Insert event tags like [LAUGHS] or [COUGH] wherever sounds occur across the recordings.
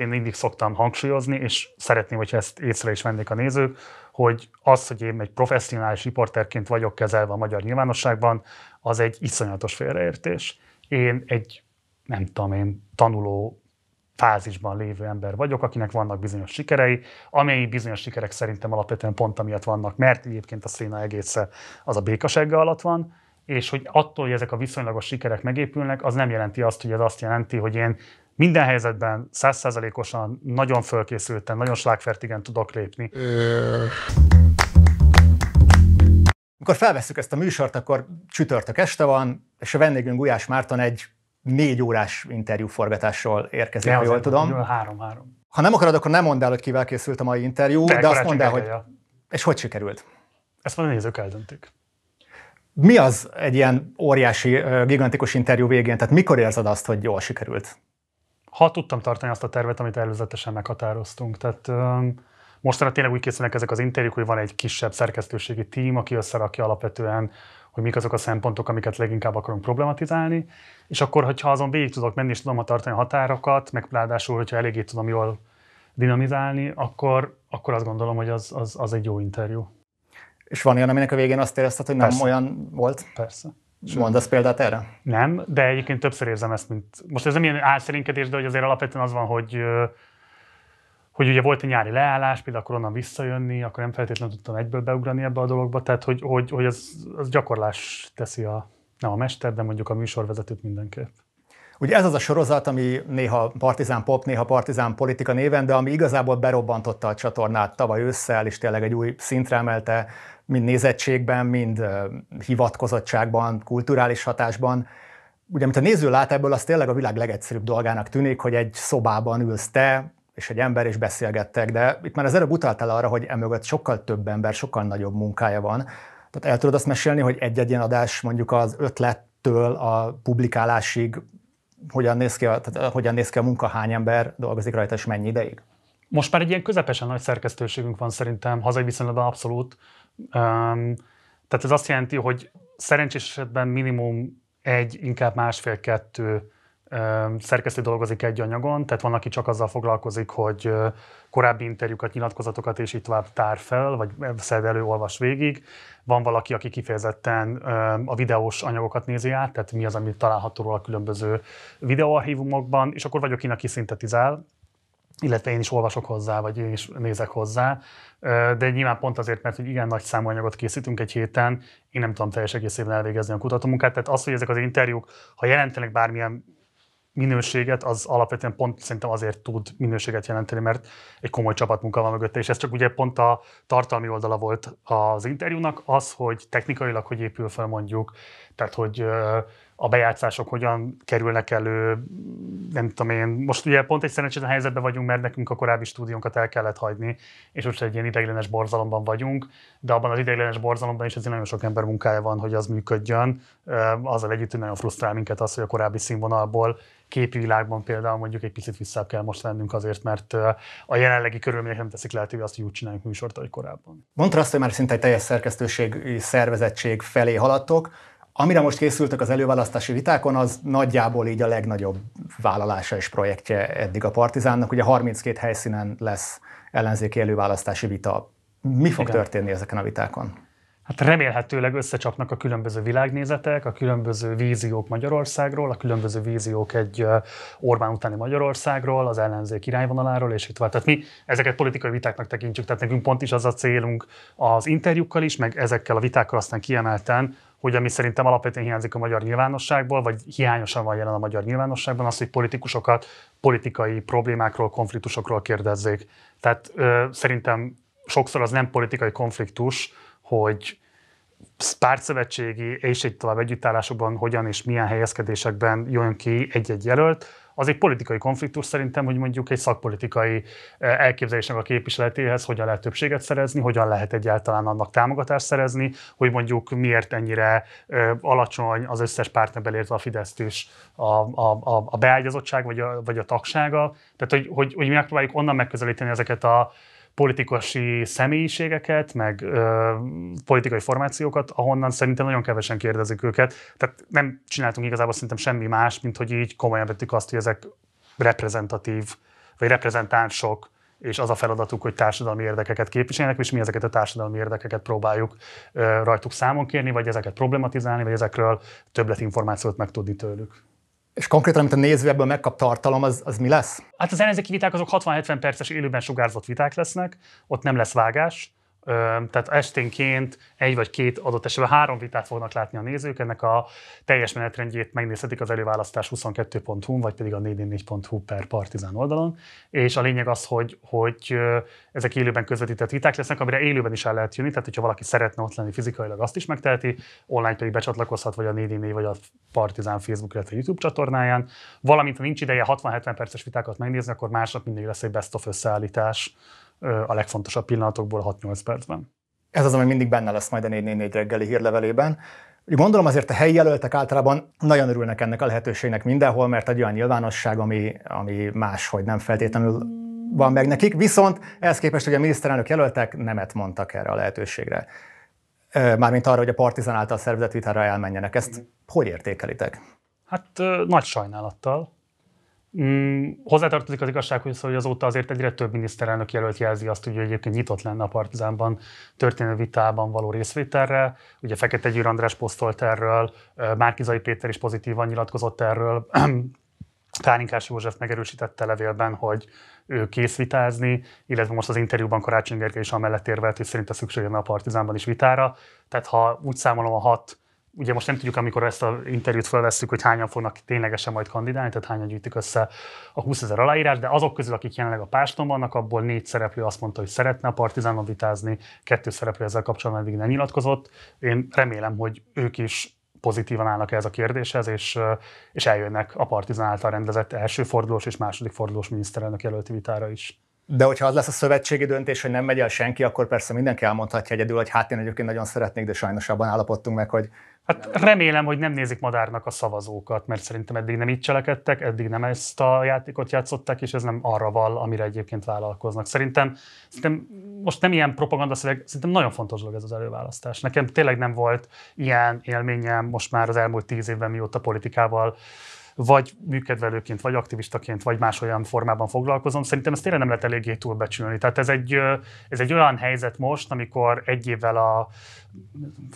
én mindig szoktam hangsúlyozni, és szeretném, hogyha ezt észre is vennék a nézők, hogy az, hogy én egy professzionális riporterként vagyok kezelve a magyar nyilvánosságban, az egy iszonyatos félreértés. Én egy, nem tudom én, tanuló fázisban lévő ember vagyok, akinek vannak bizonyos sikerei, amely bizonyos sikerek szerintem alapvetően pont amiatt vannak, mert egyébként a széna egészen az a békasegge alatt van, és hogy attól, hogy ezek a viszonylagos sikerek megépülnek, az nem jelenti azt, hogy ez azt jelenti, hogy én minden helyzetben százszázalékosan, nagyon fölkészülten, nagyon slágfertigen tudok lépni. Amikor felveszük ezt a műsort, akkor csütörtök este van, és a vendégünk Gulyás Márton egy négy órás forgatásról érkezik, ha jól tudom. Három-három. Ha nem akarod, akkor nem mondd el, hogy kivel készült a mai interjú, de, de azt mondd el, hogy... És hogy sikerült? Ezt majd a nézők eldöntik. Mi az egy ilyen óriási, gigantikus interjú végén? Tehát mikor érzed azt, hogy jól sikerült? ha tudtam tartani azt a tervet, amit előzetesen meghatároztunk. Tehát mostanra tényleg úgy készülnek ezek az interjúk, hogy van egy kisebb szerkesztőségi tím, aki összerakja alapvetően, hogy mik azok a szempontok, amiket leginkább akarunk problematizálni, és akkor, hogyha azon végig tudok menni, és tudom tartani a határokat, meg ráadásul, hogyha eléggé tudom jól dinamizálni, akkor, akkor azt gondolom, hogy az, az, az egy jó interjú. És van olyan, aminek a végén azt érezted, hogy nem Persze. olyan volt? Persze. És mondasz példát erre? Nem, de egyébként többször érzem ezt, mint... Most ez nem ilyen álszerénkedés, de hogy azért alapvetően az van, hogy hogy ugye volt egy nyári leállás, például akkor onnan visszajönni, akkor nem feltétlenül tudtam egyből beugrani ebbe a dologba, tehát hogy, hogy, hogy az, az gyakorlás teszi a, nem a mester, de mondjuk a műsorvezetőt mindenképp. Ugye ez az a sorozat, ami néha Partizán Pop, néha Partizán Politika néven, de ami igazából berobbantotta a csatornát tavaly ősszel, és tényleg egy új szintre emelte, mind nézettségben, mind hivatkozottságban, kulturális hatásban. Ugye, amit a néző lát ebből, az tényleg a világ legegyszerűbb dolgának tűnik, hogy egy szobában ülsz te, és egy ember, és beszélgettek, de itt már az előbb utaltál arra, hogy emögött sokkal több ember, sokkal nagyobb munkája van. Tehát el tudod azt mesélni, hogy egy-egy ilyen adás mondjuk az ötlettől a publikálásig hogyan néz ki a, tehát hogyan néz ki a munka, hány ember dolgozik rajta, és mennyi ideig? Most már egy ilyen közepesen nagy szerkesztőségünk van szerintem hazai viszonylatban abszolút tehát ez azt jelenti, hogy szerencsés esetben minimum egy, inkább másfél-kettő szerkesztő dolgozik egy anyagon, tehát van, aki csak azzal foglalkozik, hogy korábbi interjúkat, nyilatkozatokat és így tovább tár fel, vagy szed elő, olvas végig. Van valaki, aki kifejezetten a videós anyagokat nézi át, tehát mi az, ami található róla a különböző videóarchívumokban, és akkor vagyok én, aki szintetizál, illetve én is olvasok hozzá, vagy én is nézek hozzá, de nyilván pont azért, mert hogy igen nagy számú anyagot készítünk egy héten, én nem tudom teljes egészében elvégezni a kutatómunkát, tehát az, hogy ezek az interjúk, ha jelentenek bármilyen minőséget, az alapvetően pont szerintem azért tud minőséget jelenteni, mert egy komoly csapatmunka van mögötte, és ez csak ugye pont a tartalmi oldala volt az interjúnak, az, hogy technikailag hogy épül fel mondjuk, tehát hogy a bejátszások hogyan kerülnek elő, nem tudom én. Most ugye pont egy szerencsétlen helyzetben vagyunk, mert nekünk a korábbi stúdiónkat el kellett hagyni, és most egy ilyen ideiglenes borzalomban vagyunk, de abban az ideiglenes borzalomban is azért nagyon sok ember munkája van, hogy az működjön. Azzal együtt, hogy nagyon frusztrál minket az, hogy a korábbi színvonalból képi világban például mondjuk egy picit vissza kell most lennünk azért, mert a jelenlegi körülmények nem teszik lehetővé azt, hogy úgy csináljunk műsort, ahogy korábban. Mondta azt, hogy már szinte egy teljes szerkesztőség szervezettség felé haladtok. Amire most készültek az előválasztási vitákon, az nagyjából így a legnagyobb vállalása és projektje eddig a Partizánnak. Ugye 32 helyszínen lesz ellenzéki előválasztási vita. Mi fog Igen. történni ezeken a vitákon? Hát remélhetőleg összecsapnak a különböző világnézetek, a különböző víziók Magyarországról, a különböző víziók egy Orbán utáni Magyarországról, az ellenzék irányvonaláról, és így tovább. Tehát mi ezeket politikai vitáknak tekintjük, tehát nekünk pont is az a célunk az interjúkkal is, meg ezekkel a vitákkal aztán kiemelten hogy ami szerintem alapvetően hiányzik a magyar nyilvánosságból, vagy hiányosan van jelen a magyar nyilvánosságban, az, hogy politikusokat politikai problémákról, konfliktusokról kérdezzék. Tehát ö, szerintem sokszor az nem politikai konfliktus, hogy pártszövetségi és egy tovább együttállásokban hogyan és milyen helyezkedésekben jön ki egy-egy jelölt, az egy politikai konfliktus szerintem, hogy mondjuk egy szakpolitikai eh, elképzelésnek a képviseletéhez hogyan lehet többséget szerezni, hogyan lehet egyáltalán annak támogatást szerezni, hogy mondjuk miért ennyire eh, alacsony az összes pártnak belértve a is a, a, a, a beágyazottság vagy a, vagy a tagsága. Tehát, hogy, hogy, hogy mi megpróbáljuk onnan megközelíteni ezeket a politikusi személyiségeket, meg ö, politikai formációkat, ahonnan szerintem nagyon kevesen kérdezik őket. Tehát nem csináltunk igazából szerintem semmi más, mint hogy így komolyan vettük azt, hogy ezek reprezentatív, vagy reprezentánsok, és az a feladatuk, hogy társadalmi érdekeket képviseljenek, és mi ezeket a társadalmi érdekeket próbáljuk rajtuk számon kérni, vagy ezeket problematizálni, vagy ezekről többletinformációt megtudni tőlük. És konkrétan, amit a néző ebből megkap tartalom, az, az mi lesz? Hát az ellenzéki viták azok 60-70 perces élőben sugárzott viták lesznek, ott nem lesz vágás, tehát esténként egy vagy két adott esetben három vitát fognak látni a nézők, ennek a teljes menetrendjét megnézhetik az előválasztás 22hu vagy pedig a 444.hu per Partizán oldalon, és a lényeg az, hogy, hogy ezek élőben közvetített viták lesznek, amire élőben is el lehet jönni, tehát hogyha valaki szeretne ott lenni fizikailag, azt is megteheti, online pedig becsatlakozhat, vagy a 444, vagy a Partizán Facebook, illetve YouTube csatornáján, valamint ha nincs ideje 60-70 perces vitákat megnézni, akkor másnap mindig lesz egy best of összeállítás, a legfontosabb pillanatokból 6-8 percben. Ez az, ami mindig benne lesz majd a 444 reggeli hírlevelében. Gondolom azért a helyi jelöltek általában nagyon örülnek ennek a lehetőségnek mindenhol, mert egy olyan nyilvánosság, ami, ami máshogy nem feltétlenül van meg nekik, viszont ehhez képest, hogy a miniszterelnök jelöltek nemet mondtak erre a lehetőségre. Mármint arra, hogy a Partizán által szervezett vitára elmenjenek. Ezt hogy értékelitek? Hát nagy sajnálattal, Mm, hozzátartozik az igazság, hogy, szóval, hogy azóta azért egyre több miniszterelnök jelölt jelzi azt, hogy egyébként nyitott lenne a Partizánban történő vitában való részvételre. Ugye Fekete Győr András posztolt erről, Márkizai Péter is pozitívan nyilatkozott erről, [CLEARS THROAT] Pálinkás József megerősítette levélben, hogy ő kész vitázni, illetve most az interjúban Karácsony Gergely is amellett érvelt, hogy szerinte szüksége a Partizánban is vitára. Tehát ha úgy számolom a hat ugye most nem tudjuk, amikor ezt a interjút felveszünk, hogy hányan fognak ténylegesen majd kandidálni, tehát hányan gyűjtik össze a 20 ezer aláírás, de azok közül, akik jelenleg a páston vannak, abból négy szereplő azt mondta, hogy szeretne a partizánon vitázni, kettő szereplő ezzel kapcsolatban eddig nem nyilatkozott. Én remélem, hogy ők is pozitívan állnak ez a kérdéshez, és, és eljönnek a Partizán által rendezett első fordulós és második fordulós miniszterelnök jelölti vitára is. De hogyha az lesz a szövetségi döntés, hogy nem megy el senki, akkor persze mindenki elmondhatja egyedül, hogy hát én egyébként nagyon szeretnék, de sajnos abban állapodtunk meg, hogy... Hát remélem, hogy nem nézik madárnak a szavazókat, mert szerintem eddig nem így cselekedtek, eddig nem ezt a játékot játszották, és ez nem arra val, amire egyébként vállalkoznak. Szerintem, szerintem most nem ilyen propaganda szöveg, szerintem nagyon fontos dolog ez az előválasztás. Nekem tényleg nem volt ilyen élményem most már az elmúlt tíz évben, mióta politikával vagy műkedvelőként, vagy aktivistaként, vagy más olyan formában foglalkozom. Szerintem ezt tényleg nem lehet eléggé túlbecsülni. Tehát ez egy, ez egy olyan helyzet most, amikor egy évvel a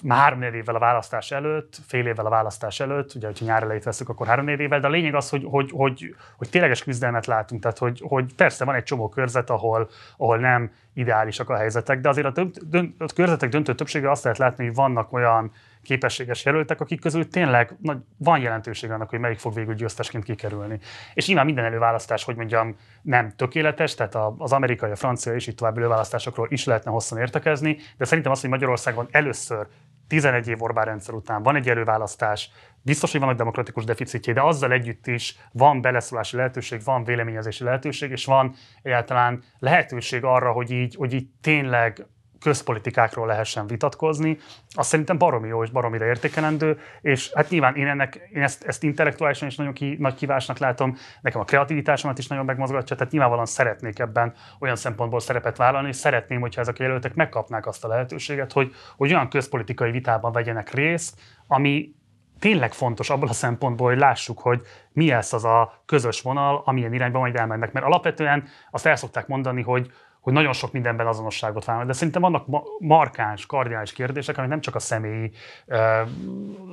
három évvel a választás előtt, fél évvel a választás előtt, ugye, hogyha nyár elejét veszük, akkor három évvel, de a lényeg az, hogy, hogy, hogy, hogy tényleges küzdelmet látunk, tehát hogy, hogy persze van egy csomó körzet, ahol, ahol nem ideálisak a helyzetek, de azért a, több, dönt, a körzetek döntő többsége azt lehet látni, hogy vannak olyan képességes jelöltek, akik közül tényleg nagy, van jelentőség annak, hogy melyik fog végül győztesként kikerülni. És nyilván minden előválasztás, hogy mondjam, nem tökéletes, tehát az amerikai, a francia és itt további előválasztásokról is lehetne hosszan értekezni, de szerintem az, hogy Magyarországon először 11 év Orbán rendszer után van egy előválasztás, biztos, hogy van egy demokratikus deficitje, de azzal együtt is van beleszólási lehetőség, van véleményezési lehetőség, és van egyáltalán lehetőség arra, hogy így, hogy így tényleg közpolitikákról lehessen vitatkozni, az szerintem baromi jó és baromira értékelendő, és hát nyilván én, ennek, én ezt, ezt intellektuálisan is nagyon ki, nagy kívásnak látom, nekem a kreativitásomat is nagyon megmozgatja, tehát nyilvánvalóan szeretnék ebben olyan szempontból szerepet vállalni, és szeretném, hogyha ezek a jelöltek megkapnák azt a lehetőséget, hogy, hogy olyan közpolitikai vitában vegyenek részt, ami tényleg fontos abból a szempontból, hogy lássuk, hogy mi lesz az a közös vonal, amilyen irányba majd elmennek. Mert alapvetően azt el szokták mondani, hogy hogy nagyon sok mindenben azonosságot vállal, de szerintem vannak ma- markáns, kardiális kérdések, amik nem csak a személyi,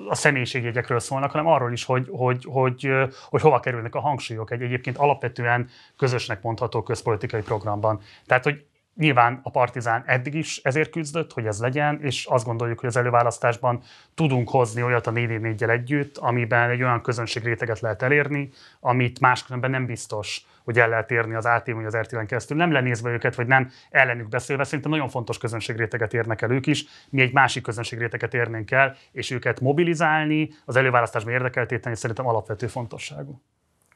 a személyiségjegyekről szólnak, hanem arról is, hogy, hogy, hogy, hogy hova kerülnek a hangsúlyok egy egyébként alapvetően közösnek mondható közpolitikai programban. Tehát, hogy Nyilván a Partizán eddig is ezért küzdött, hogy ez legyen, és azt gondoljuk, hogy az előválasztásban tudunk hozni olyat a 4 4 együtt, amiben egy olyan közönségréteget lehet elérni, amit máskülönben nem biztos, hogy el lehet érni az ATV vagy az rtl keresztül. Nem lenézve őket, vagy nem ellenük beszélve, szerintem nagyon fontos közönségréteget érnek el ők is. Mi egy másik közönségréteget érnénk el, és őket mobilizálni, az előválasztásban érdekeltéteni szerintem alapvető fontosságú.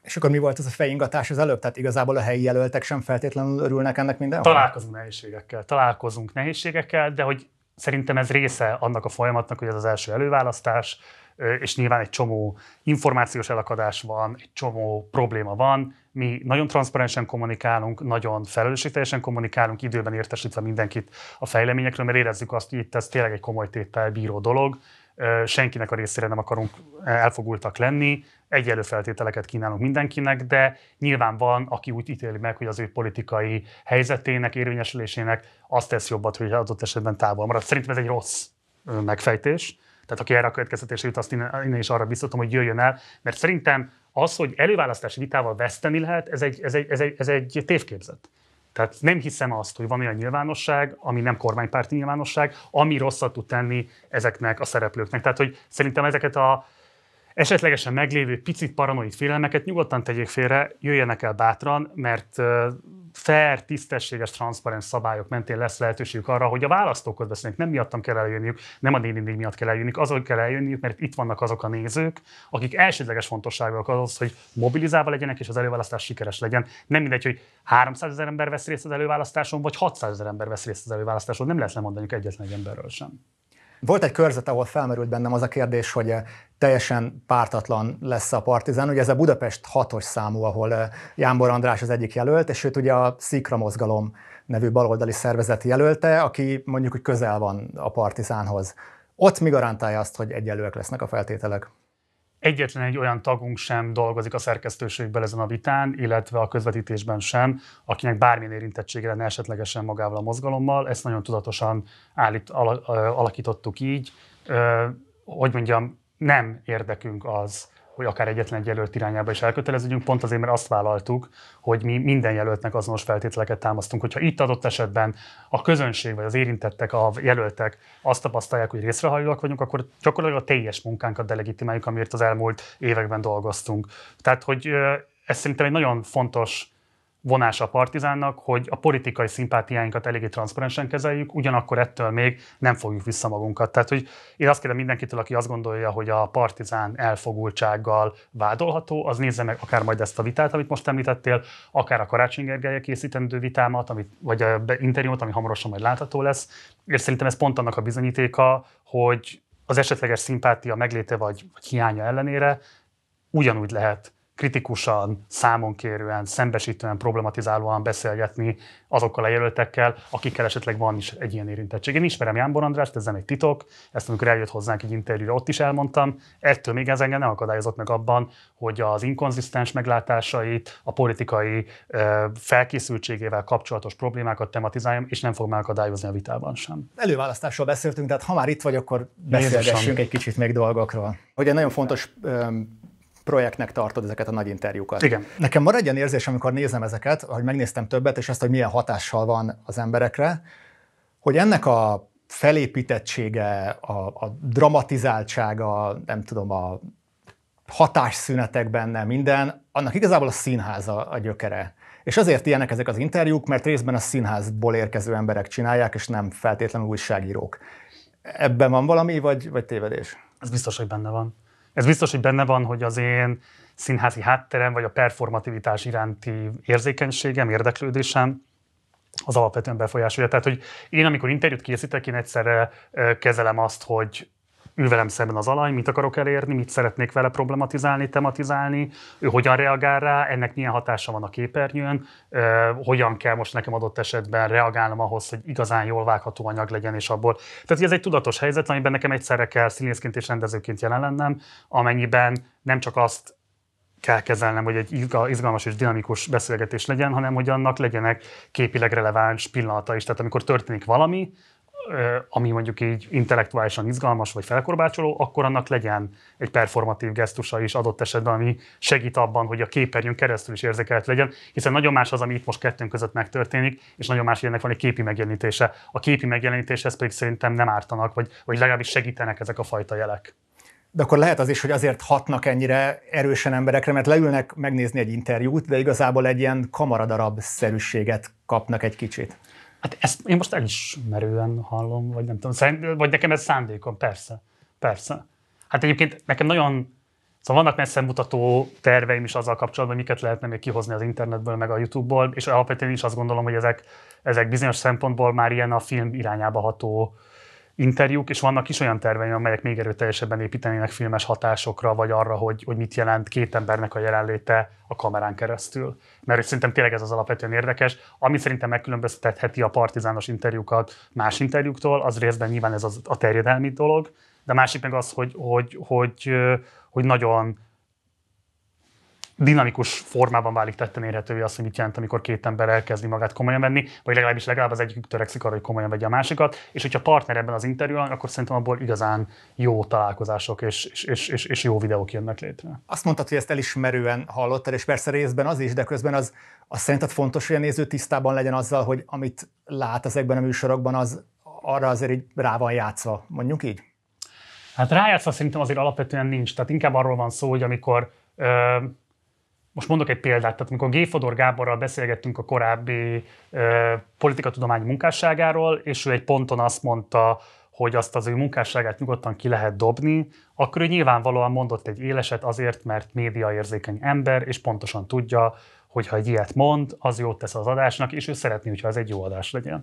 És akkor mi volt ez a fejingatás az előbb? Tehát igazából a helyi jelöltek sem feltétlenül örülnek ennek mindenhol? Találkozunk nehézségekkel, találkozunk nehézségekkel, de hogy szerintem ez része annak a folyamatnak, hogy ez az első előválasztás, és nyilván egy csomó információs elakadás van, egy csomó probléma van. Mi nagyon transzparensen kommunikálunk, nagyon felelősségteljesen kommunikálunk, időben értesítve mindenkit a fejleményekről, mert érezzük azt, hogy itt ez tényleg egy komoly téttel bíró dolog, senkinek a részére nem akarunk elfogultak lenni, egyenlő feltételeket kínálunk mindenkinek, de nyilván van, aki úgy ítéli meg, hogy az ő politikai helyzetének, érvényesülésének azt tesz jobbat, hogy adott esetben távol marad. Szerintem ez egy rossz megfejtés. Tehát aki erre a következtetésre jut, azt innen, innen is arra biztatom, hogy jöjjön el, mert szerintem az, hogy előválasztási vitával veszteni lehet, ez egy, ez egy, ez egy, ez egy tévképzet. Tehát nem hiszem azt, hogy van olyan nyilvánosság, ami nem kormánypárti nyilvánosság, ami rosszat tud tenni ezeknek a szereplőknek. Tehát, hogy szerintem ezeket a esetlegesen meglévő picit paranoid félelmeket nyugodtan tegyék félre, jöjjenek el bátran, mert fair, tisztességes, transzparens szabályok mentén lesz lehetőségük arra, hogy a választókhoz beszélnek. Nem miattam kell eljönniük, nem a 444 miatt kell eljönniük, azok kell eljönniük, mert itt vannak azok a nézők, akik elsődleges fontosságúak az, hogy mobilizálva legyenek és az előválasztás sikeres legyen. Nem mindegy, hogy 300 ezer ember vesz részt az előválasztáson, vagy 600 ezer ember vesz részt az előválasztáson, nem lehet lemondani egyetlen egy emberről sem. Volt egy körzet, ahol felmerült bennem az a kérdés, hogy eh, teljesen pártatlan lesz a Partizán. Ugye ez a Budapest hatos számú, ahol eh, Jánbor András az egyik jelölt, és őt ugye a Szikra mozgalom nevű baloldali szervezet jelölte, aki mondjuk, hogy közel van a Partizánhoz. Ott mi garantálja azt, hogy egyelőek lesznek a feltételek? egyetlen egy olyan tagunk sem dolgozik a szerkesztőségben ezen a vitán, illetve a közvetítésben sem, akinek bármilyen érintettsége lenne esetlegesen magával a mozgalommal. Ezt nagyon tudatosan állít, alakítottuk így. hogy mondjam, nem érdekünk az, hogy akár egyetlen egy jelölt irányába is elköteleződjünk, pont azért, mert azt vállaltuk, hogy mi minden jelöltnek azonos feltételeket támasztunk. Hogyha itt adott esetben a közönség vagy az érintettek, a jelöltek azt tapasztalják, hogy részrehajlóak vagyunk, akkor gyakorlatilag a teljes munkánkat delegitimáljuk, amiért az elmúlt években dolgoztunk. Tehát, hogy ez szerintem egy nagyon fontos Vonás a partizánnak, hogy a politikai szimpátiáinkat eléggé transzparensen kezeljük, ugyanakkor ettől még nem fogjuk vissza magunkat. Tehát, hogy én azt kérem mindenkitől, aki azt gondolja, hogy a partizán elfogultsággal vádolható, az nézze meg akár majd ezt a vitát, amit most említettél, akár a Karácsony Gergelye készítendő vitámat, amit, vagy a interjút, ami hamarosan majd látható lesz. És szerintem ez pont annak a bizonyítéka, hogy az esetleges szimpátia megléte vagy, vagy hiánya ellenére ugyanúgy lehet kritikusan, számon kérően, szembesítően, problematizálóan beszélgetni azokkal a jelöltekkel, akikkel esetleg van is egy ilyen érintettség. Én ismerem Jánbor Andrást, ez nem egy titok, ezt amikor eljött hozzánk egy interjúra, ott is elmondtam. Ettől még ez engem nem akadályozott meg abban, hogy az inkonzisztens meglátásait, a politikai ö, felkészültségével kapcsolatos problémákat tematizáljam, és nem fog megakadályozni a vitában sem. Előválasztásról beszéltünk, tehát ha már itt vagy, akkor beszélgessünk Jézusom. egy kicsit még dolgokról. Ugye nagyon fontos ö, projektnek tartod ezeket a nagy interjúkat. Igen. Nekem marad egy ilyen érzés, amikor nézem ezeket, hogy megnéztem többet, és azt, hogy milyen hatással van az emberekre, hogy ennek a felépítettsége, a, a dramatizáltsága, nem tudom, a hatásszünetek benne, minden, annak igazából a színház a, a gyökere. És azért ilyenek ezek az interjúk, mert részben a színházból érkező emberek csinálják, és nem feltétlenül újságírók. Ebben van valami, vagy, vagy tévedés? Ez biztos, hogy benne van. Ez biztos, hogy benne van, hogy az én színházi hátterem, vagy a performativitás iránti érzékenységem, érdeklődésem, az alapvetően befolyásolja. Tehát, hogy én amikor interjút készítek, én egyszerre kezelem azt, hogy ül velem szemben az alany, mit akarok elérni, mit szeretnék vele problematizálni, tematizálni, ő hogyan reagál rá, ennek milyen hatása van a képernyőn, hogyan kell most nekem adott esetben reagálnom ahhoz, hogy igazán jól vágható anyag legyen, és abból. Tehát ez egy tudatos helyzet, amiben nekem egyszerre kell színészként és rendezőként jelen lennem, amennyiben nem csak azt kell kezelnem, hogy egy izgalmas és dinamikus beszélgetés legyen, hanem hogy annak legyenek képileg releváns pillanata is. Tehát amikor történik valami, ami mondjuk így intellektuálisan izgalmas vagy felkorbácsoló, akkor annak legyen egy performatív gesztusa is adott esetben, ami segít abban, hogy a képernyőn keresztül is érzékelt legyen, hiszen nagyon más az, ami itt most kettőnk között megtörténik, és nagyon más, hogy ennek van egy képi megjelenítése. A képi megjelenítéshez pedig szerintem nem ártanak, vagy, vagy legalábbis segítenek ezek a fajta jelek. De akkor lehet az is, hogy azért hatnak ennyire erősen emberekre, mert leülnek megnézni egy interjút, de igazából egy ilyen kamaradarab szerűséget kapnak egy kicsit. Hát ezt én most elismerően hallom, vagy nem tudom, vagy nekem ez szándékom, persze, persze. Hát egyébként nekem nagyon, szóval vannak messze mutató terveim is azzal kapcsolatban, miket lehetne még kihozni az internetből, meg a YouTube-ból, és alapvetően is azt gondolom, hogy ezek, ezek bizonyos szempontból már ilyen a film irányába ható uh, interjúk, és vannak is olyan tervei, amelyek még erőteljesebben építenének filmes hatásokra, vagy arra, hogy, hogy mit jelent két embernek a jelenléte a kamerán keresztül. Mert szerintem tényleg ez az alapvetően érdekes. Ami szerintem megkülönböztetheti a partizános interjúkat más interjúktól, az részben nyilván ez az, a terjedelmi dolog, de másik meg az, hogy, hogy, hogy, hogy nagyon dinamikus formában válik tetten érhetővé az, hogy mit jelent, amikor két ember elkezdi magát komolyan venni, vagy legalábbis legalább az egyikük törekszik arra, hogy komolyan vegye a másikat, és hogyha partner ebben az interjúban, akkor szerintem abból igazán jó találkozások és, és, és, és jó videók jönnek létre. Azt mondtad, hogy ezt elismerően hallottad, és persze részben az is, de közben az, az szerinted fontos, hogy a néző tisztában legyen azzal, hogy amit lát ezekben a műsorokban, az arra azért így rá van játszva, mondjuk így? Hát rájátszva szerintem azért alapvetően nincs. Tehát inkább arról van szó, hogy amikor ö, most mondok egy példát, tehát amikor Géfodor Gáborral beszélgettünk a korábbi ö, politikatudományi munkásságáról, és ő egy ponton azt mondta, hogy azt az ő munkásságát nyugodtan ki lehet dobni, akkor ő nyilvánvalóan mondott egy éleset azért, mert médiaérzékeny ember, és pontosan tudja, hogy ha egy ilyet mond, az jót tesz az adásnak, és ő szeretné, hogyha ez egy jó adás legyen.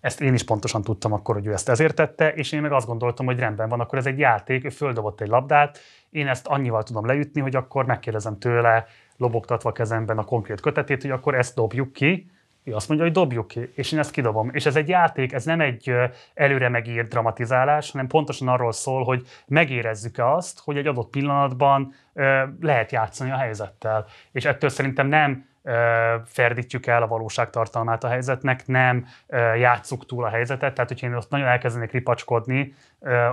Ezt én is pontosan tudtam akkor, hogy ő ezt ezért tette, és én meg azt gondoltam, hogy rendben van, akkor ez egy játék, ő földobott egy labdát, én ezt annyival tudom leütni, hogy akkor megkérdezem tőle, lobogtatva kezemben a konkrét kötetét, hogy akkor ezt dobjuk ki, ő azt mondja, hogy dobjuk ki, és én ezt kidobom. És ez egy játék, ez nem egy előre megírt dramatizálás, hanem pontosan arról szól, hogy megérezzük-e azt, hogy egy adott pillanatban lehet játszani a helyzettel. És ettől szerintem nem ferdítjük el a valóság tartalmát a helyzetnek, nem játsszuk túl a helyzetet, tehát hogyha én azt nagyon elkezdenék ripacskodni,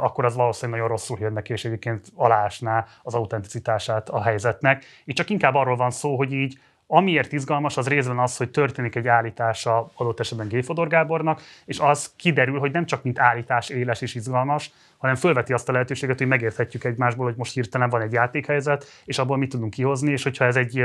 akkor az valószínűleg nagyon rosszul jönne és egyébként alásná az autenticitását a helyzetnek. Itt csak inkább arról van szó, hogy így Amiért izgalmas, az részben az, hogy történik egy állítása adott esetben Géfodor Gábornak, és az kiderül, hogy nem csak mint állítás éles és izgalmas, hanem fölveti azt a lehetőséget, hogy megérthetjük egymásból, hogy most hirtelen van egy játékhelyzet, és abból mit tudunk kihozni, és hogyha ez egy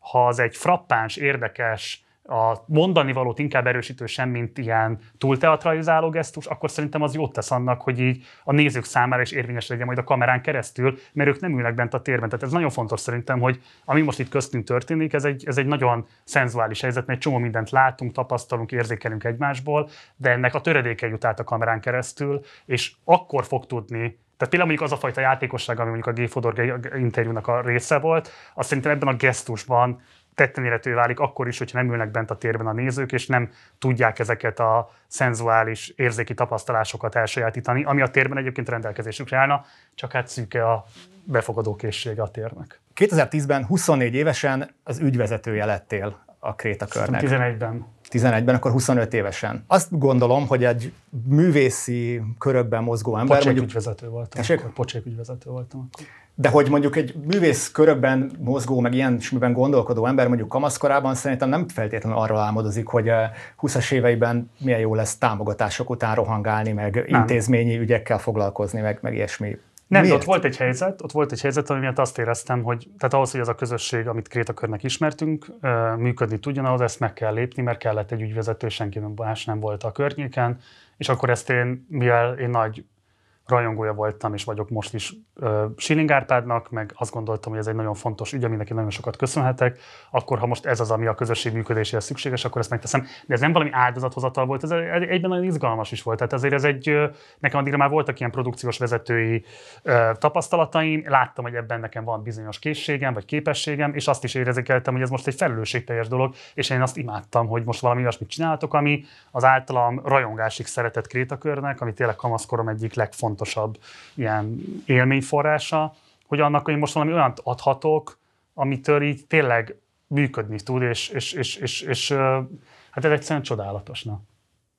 ha az egy frappáns, érdekes, a mondani valót inkább erősítő sem, mint ilyen túlteatralizáló gesztus, akkor szerintem az jót tesz annak, hogy így a nézők számára is érvényes legyen majd a kamerán keresztül, mert ők nem ülnek bent a térben. Tehát ez nagyon fontos szerintem, hogy ami most itt köztünk történik, ez egy, ez egy nagyon szenzuális helyzet, mert egy csomó mindent látunk, tapasztalunk, érzékelünk egymásból, de ennek a töredéke jut át a kamerán keresztül, és akkor fog tudni tehát például mondjuk az a fajta játékosság, ami mondjuk a G. Fodor interjúnak a része volt, azt szerintem ebben a gesztusban tetten válik akkor is, hogyha nem ülnek bent a térben a nézők, és nem tudják ezeket a szenzuális érzéki tapasztalásokat elsajátítani, ami a térben egyébként rendelkezésükre állna, csak hát szűke a befogadó készsége a térnek. 2010-ben 24 évesen az ügyvezetője lettél a Krétakörnek. 2011 ben 11-ben, akkor 25 évesen. Azt gondolom, hogy egy művészi körökben mozgó ember... ügyvezető voltam. Tessék? Pocsék ügyvezető voltam. De hogy mondjuk egy művész körökben mozgó, meg ilyen smiben gondolkodó ember mondjuk kamaszkorában szerintem nem feltétlenül arra álmodozik, hogy 20-as eh, éveiben milyen jó lesz támogatások után rohangálni, meg nem. intézményi ügyekkel foglalkozni, meg, meg ilyesmi nem, Miért? ott volt egy helyzet, ott volt egy helyzet, ami miatt azt éreztem, hogy tehát ahhoz, hogy az a közösség, amit Krétakörnek ismertünk, működni tudjon, ahhoz ezt meg kell lépni, mert kellett egy ügyvezető, senki más nem volt a környéken, és akkor ezt én, mivel én nagy rajongója voltam, és vagyok most is uh, Schilling Árpádnak, meg azt gondoltam, hogy ez egy nagyon fontos ügy, aminek én nagyon sokat köszönhetek, akkor ha most ez az, ami a közösség működéséhez szükséges, akkor ezt megteszem. De ez nem valami áldozathozatal volt, ez egyben nagyon izgalmas is volt. Tehát azért ez egy, nekem addigra már voltak ilyen produkciós vezetői uh, tapasztalataim, láttam, hogy ebben nekem van bizonyos készségem, vagy képességem, és azt is érezekeltem, hogy ez most egy felelősségteljes dolog, és én azt imádtam, hogy most valami olyasmit csináltok, ami az általam rajongásig szeretett krétakörnek, ami tényleg kamaszkorom egyik legfontosabb legfontosabb ilyen élményforrása, hogy annak, hogy most valami olyan adhatok, amitől így tényleg működni tud, és, és, és, és, és hát ez egyszerűen na,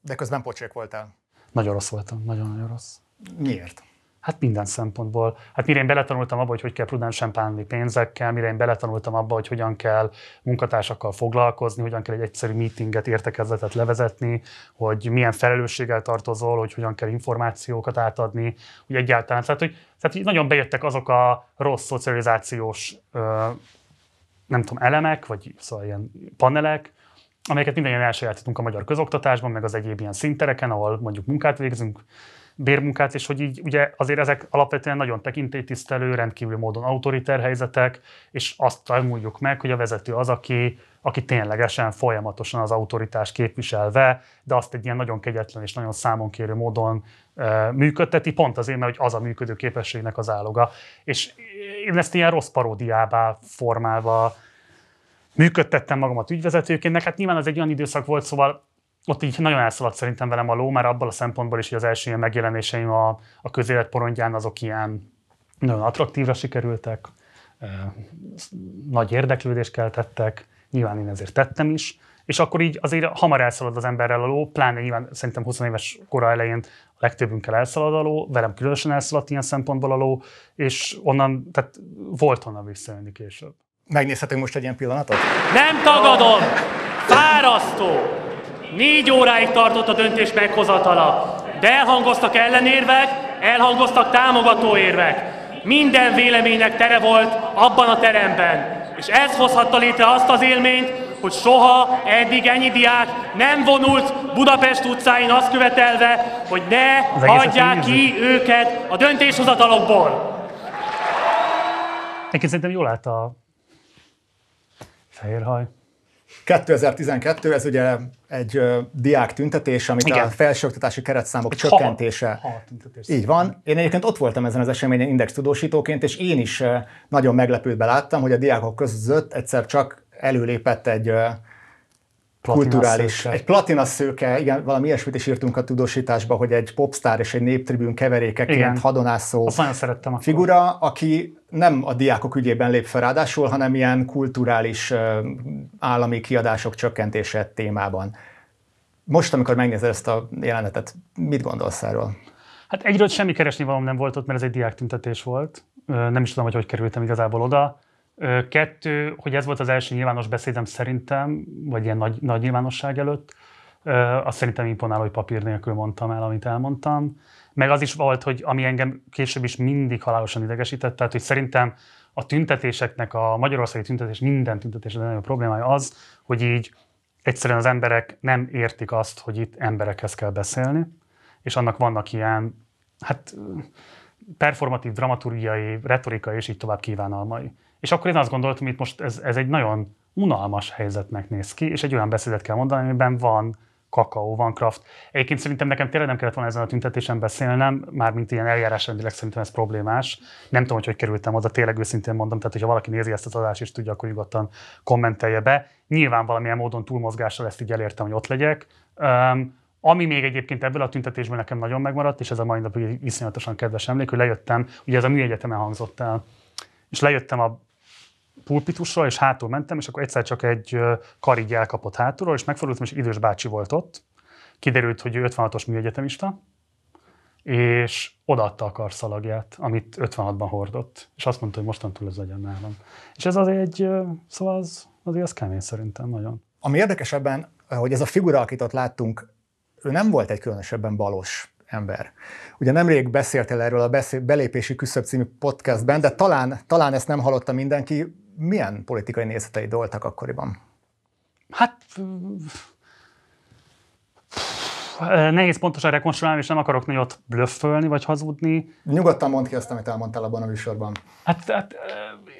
De közben pocsék voltál. Nagyon rossz voltam, nagyon-nagyon rossz. Miért? Hát minden szempontból. Hát mire én beletanultam abba, hogy hogy kell prudensen pánni pénzekkel, mire én beletanultam abba, hogy hogyan kell munkatársakkal foglalkozni, hogyan kell egy egyszerű meetinget, értekezletet levezetni, hogy milyen felelősséggel tartozol, hogy hogyan kell információkat átadni, hogy egyáltalán. Tehát, hogy, tehát hogy nagyon bejöttek azok a rossz szocializációs nem tudom, elemek, vagy szóval ilyen panelek, amelyeket mindannyian elsajátítunk a magyar közoktatásban, meg az egyéb ilyen szintereken, ahol mondjuk munkát végzünk, bérmunkát, és hogy így ugye azért ezek alapvetően nagyon tekintélytisztelő, rendkívül módon autoriter helyzetek, és azt tanuljuk meg, hogy a vezető az, aki, aki ténylegesen folyamatosan az autoritást képviselve, de azt egy ilyen nagyon kegyetlen és nagyon számonkérő módon e, működteti, pont azért, mert hogy az a működő képességnek az áloga. És én ezt ilyen rossz paródiává formálva működtettem magamat ügyvezetőként, hát nyilván az egy olyan időszak volt, szóval ott így nagyon elszaladt szerintem velem a ló, már abból a szempontból is, hogy az első ilyen megjelenéseim a, a közélet porondján azok ilyen nagyon attraktívra sikerültek, nagy érdeklődést keltettek, nyilván én ezért tettem is, és akkor így azért hamar elszalad az emberrel a ló, pláne nyilván szerintem 20 éves kora elején a legtöbbünkkel elszalad a ló, velem különösen elszaladt ilyen szempontból a ló, és onnan, tehát volt honnan visszajönni később. Megnézhetünk most egy ilyen pillanatot? Nem tagadom! Fárasztó! Négy óráig tartott a döntés meghozatala, de elhangoztak ellenérvek, elhangoztak támogató érvek. Minden véleménynek tere volt abban a teremben. És ez hozhatta létre azt az élményt, hogy soha eddig ennyi diák nem vonult Budapest utcáin azt követelve, hogy ne hagyják ki őket a döntéshozatalokból. Egyébként szerintem jól állt a fehérhaj. 2012, ez ugye egy ö, diák tüntetés, amit Igen. a felsőoktatási keretszámok egy csökkentése. Ha, ha tüntetés Így van. Én egyébként ott voltam ezen az eseményen index tudósítóként, és én is ö, nagyon meglepődve láttam, hogy a diákok között egyszer csak előlépett egy ö, kulturális. Szőke. Egy platina szőke, igen, valami ilyesmit is írtunk a tudósításba, hogy egy popstár és egy néptribűn keverékeként hadonászó a figura, akkor. aki nem a diákok ügyében lép fel ráadásul, hanem ilyen kulturális állami kiadások csökkentése témában. Most, amikor megnézed ezt a jelenetet, mit gondolsz erről? Hát egyről semmi keresni valam nem volt ott, mert ez egy diák tüntetés volt. Nem is tudom, hogy hogy kerültem igazából oda Kettő, hogy ez volt az első nyilvános beszédem szerintem, vagy ilyen nagy, nagy nyilvánosság előtt. Azt szerintem imponáló, hogy papír nélkül mondtam el, amit elmondtam. Meg az is volt, hogy ami engem később is mindig halálosan idegesített, tehát hogy szerintem a tüntetéseknek, a magyarországi tüntetés, minden tüntetés, de nagyon problémája az, hogy így egyszerűen az emberek nem értik azt, hogy itt emberekhez kell beszélni, és annak vannak ilyen, hát performatív, dramaturgiai, retorikai és így tovább kívánalmai. És akkor én azt gondoltam, hogy most ez, ez egy nagyon unalmas helyzetnek néz ki, és egy olyan beszédet kell mondani, amiben van kakaó, van kraft. Egyébként szerintem nekem tényleg nem kellett volna ezen a tüntetésen beszélnem, mármint ilyen eljárásrendileg szerintem ez problémás. Nem tudom, hogy hogy kerültem oda, tényleg őszintén mondom, tehát hogyha valaki nézi ezt az adást és tudja, akkor nyugodtan kommentelje be. Nyilván valamilyen módon túlmozgással ezt így elértem, hogy ott legyek. Um, ami még egyébként ebből a tüntetésből nekem nagyon megmaradt, és ez a mai napig iszonyatosan kedves emlék, hogy lejöttem, ugye ez a műegyetemen hangzott el, és lejöttem a pulpitusra, és hátul mentem, és akkor egyszer csak egy karigy elkapott hátulról, és megfordultam, és idős bácsi volt ott. Kiderült, hogy ő 56-os műegyetemista, és odaadta a karszalagját, amit 56-ban hordott, és azt mondta, hogy mostantól ez legyen nálam. És ez az egy, szóval az, azért az kemény szerintem nagyon. Ami érdekes ebben, hogy ez a figura, akit ott láttunk, ő nem volt egy különösebben balos ember. Ugye nemrég beszéltél erről a Belépési Küszöb című podcastben, de talán, talán ezt nem hallotta mindenki milyen politikai nézetei doltak akkoriban? Hát nehéz pontosan rekonstruálni, és nem akarok nagyot blöffölni vagy hazudni. Nyugodtan mondd ki azt, amit elmondtál abban a műsorban. Hát, hát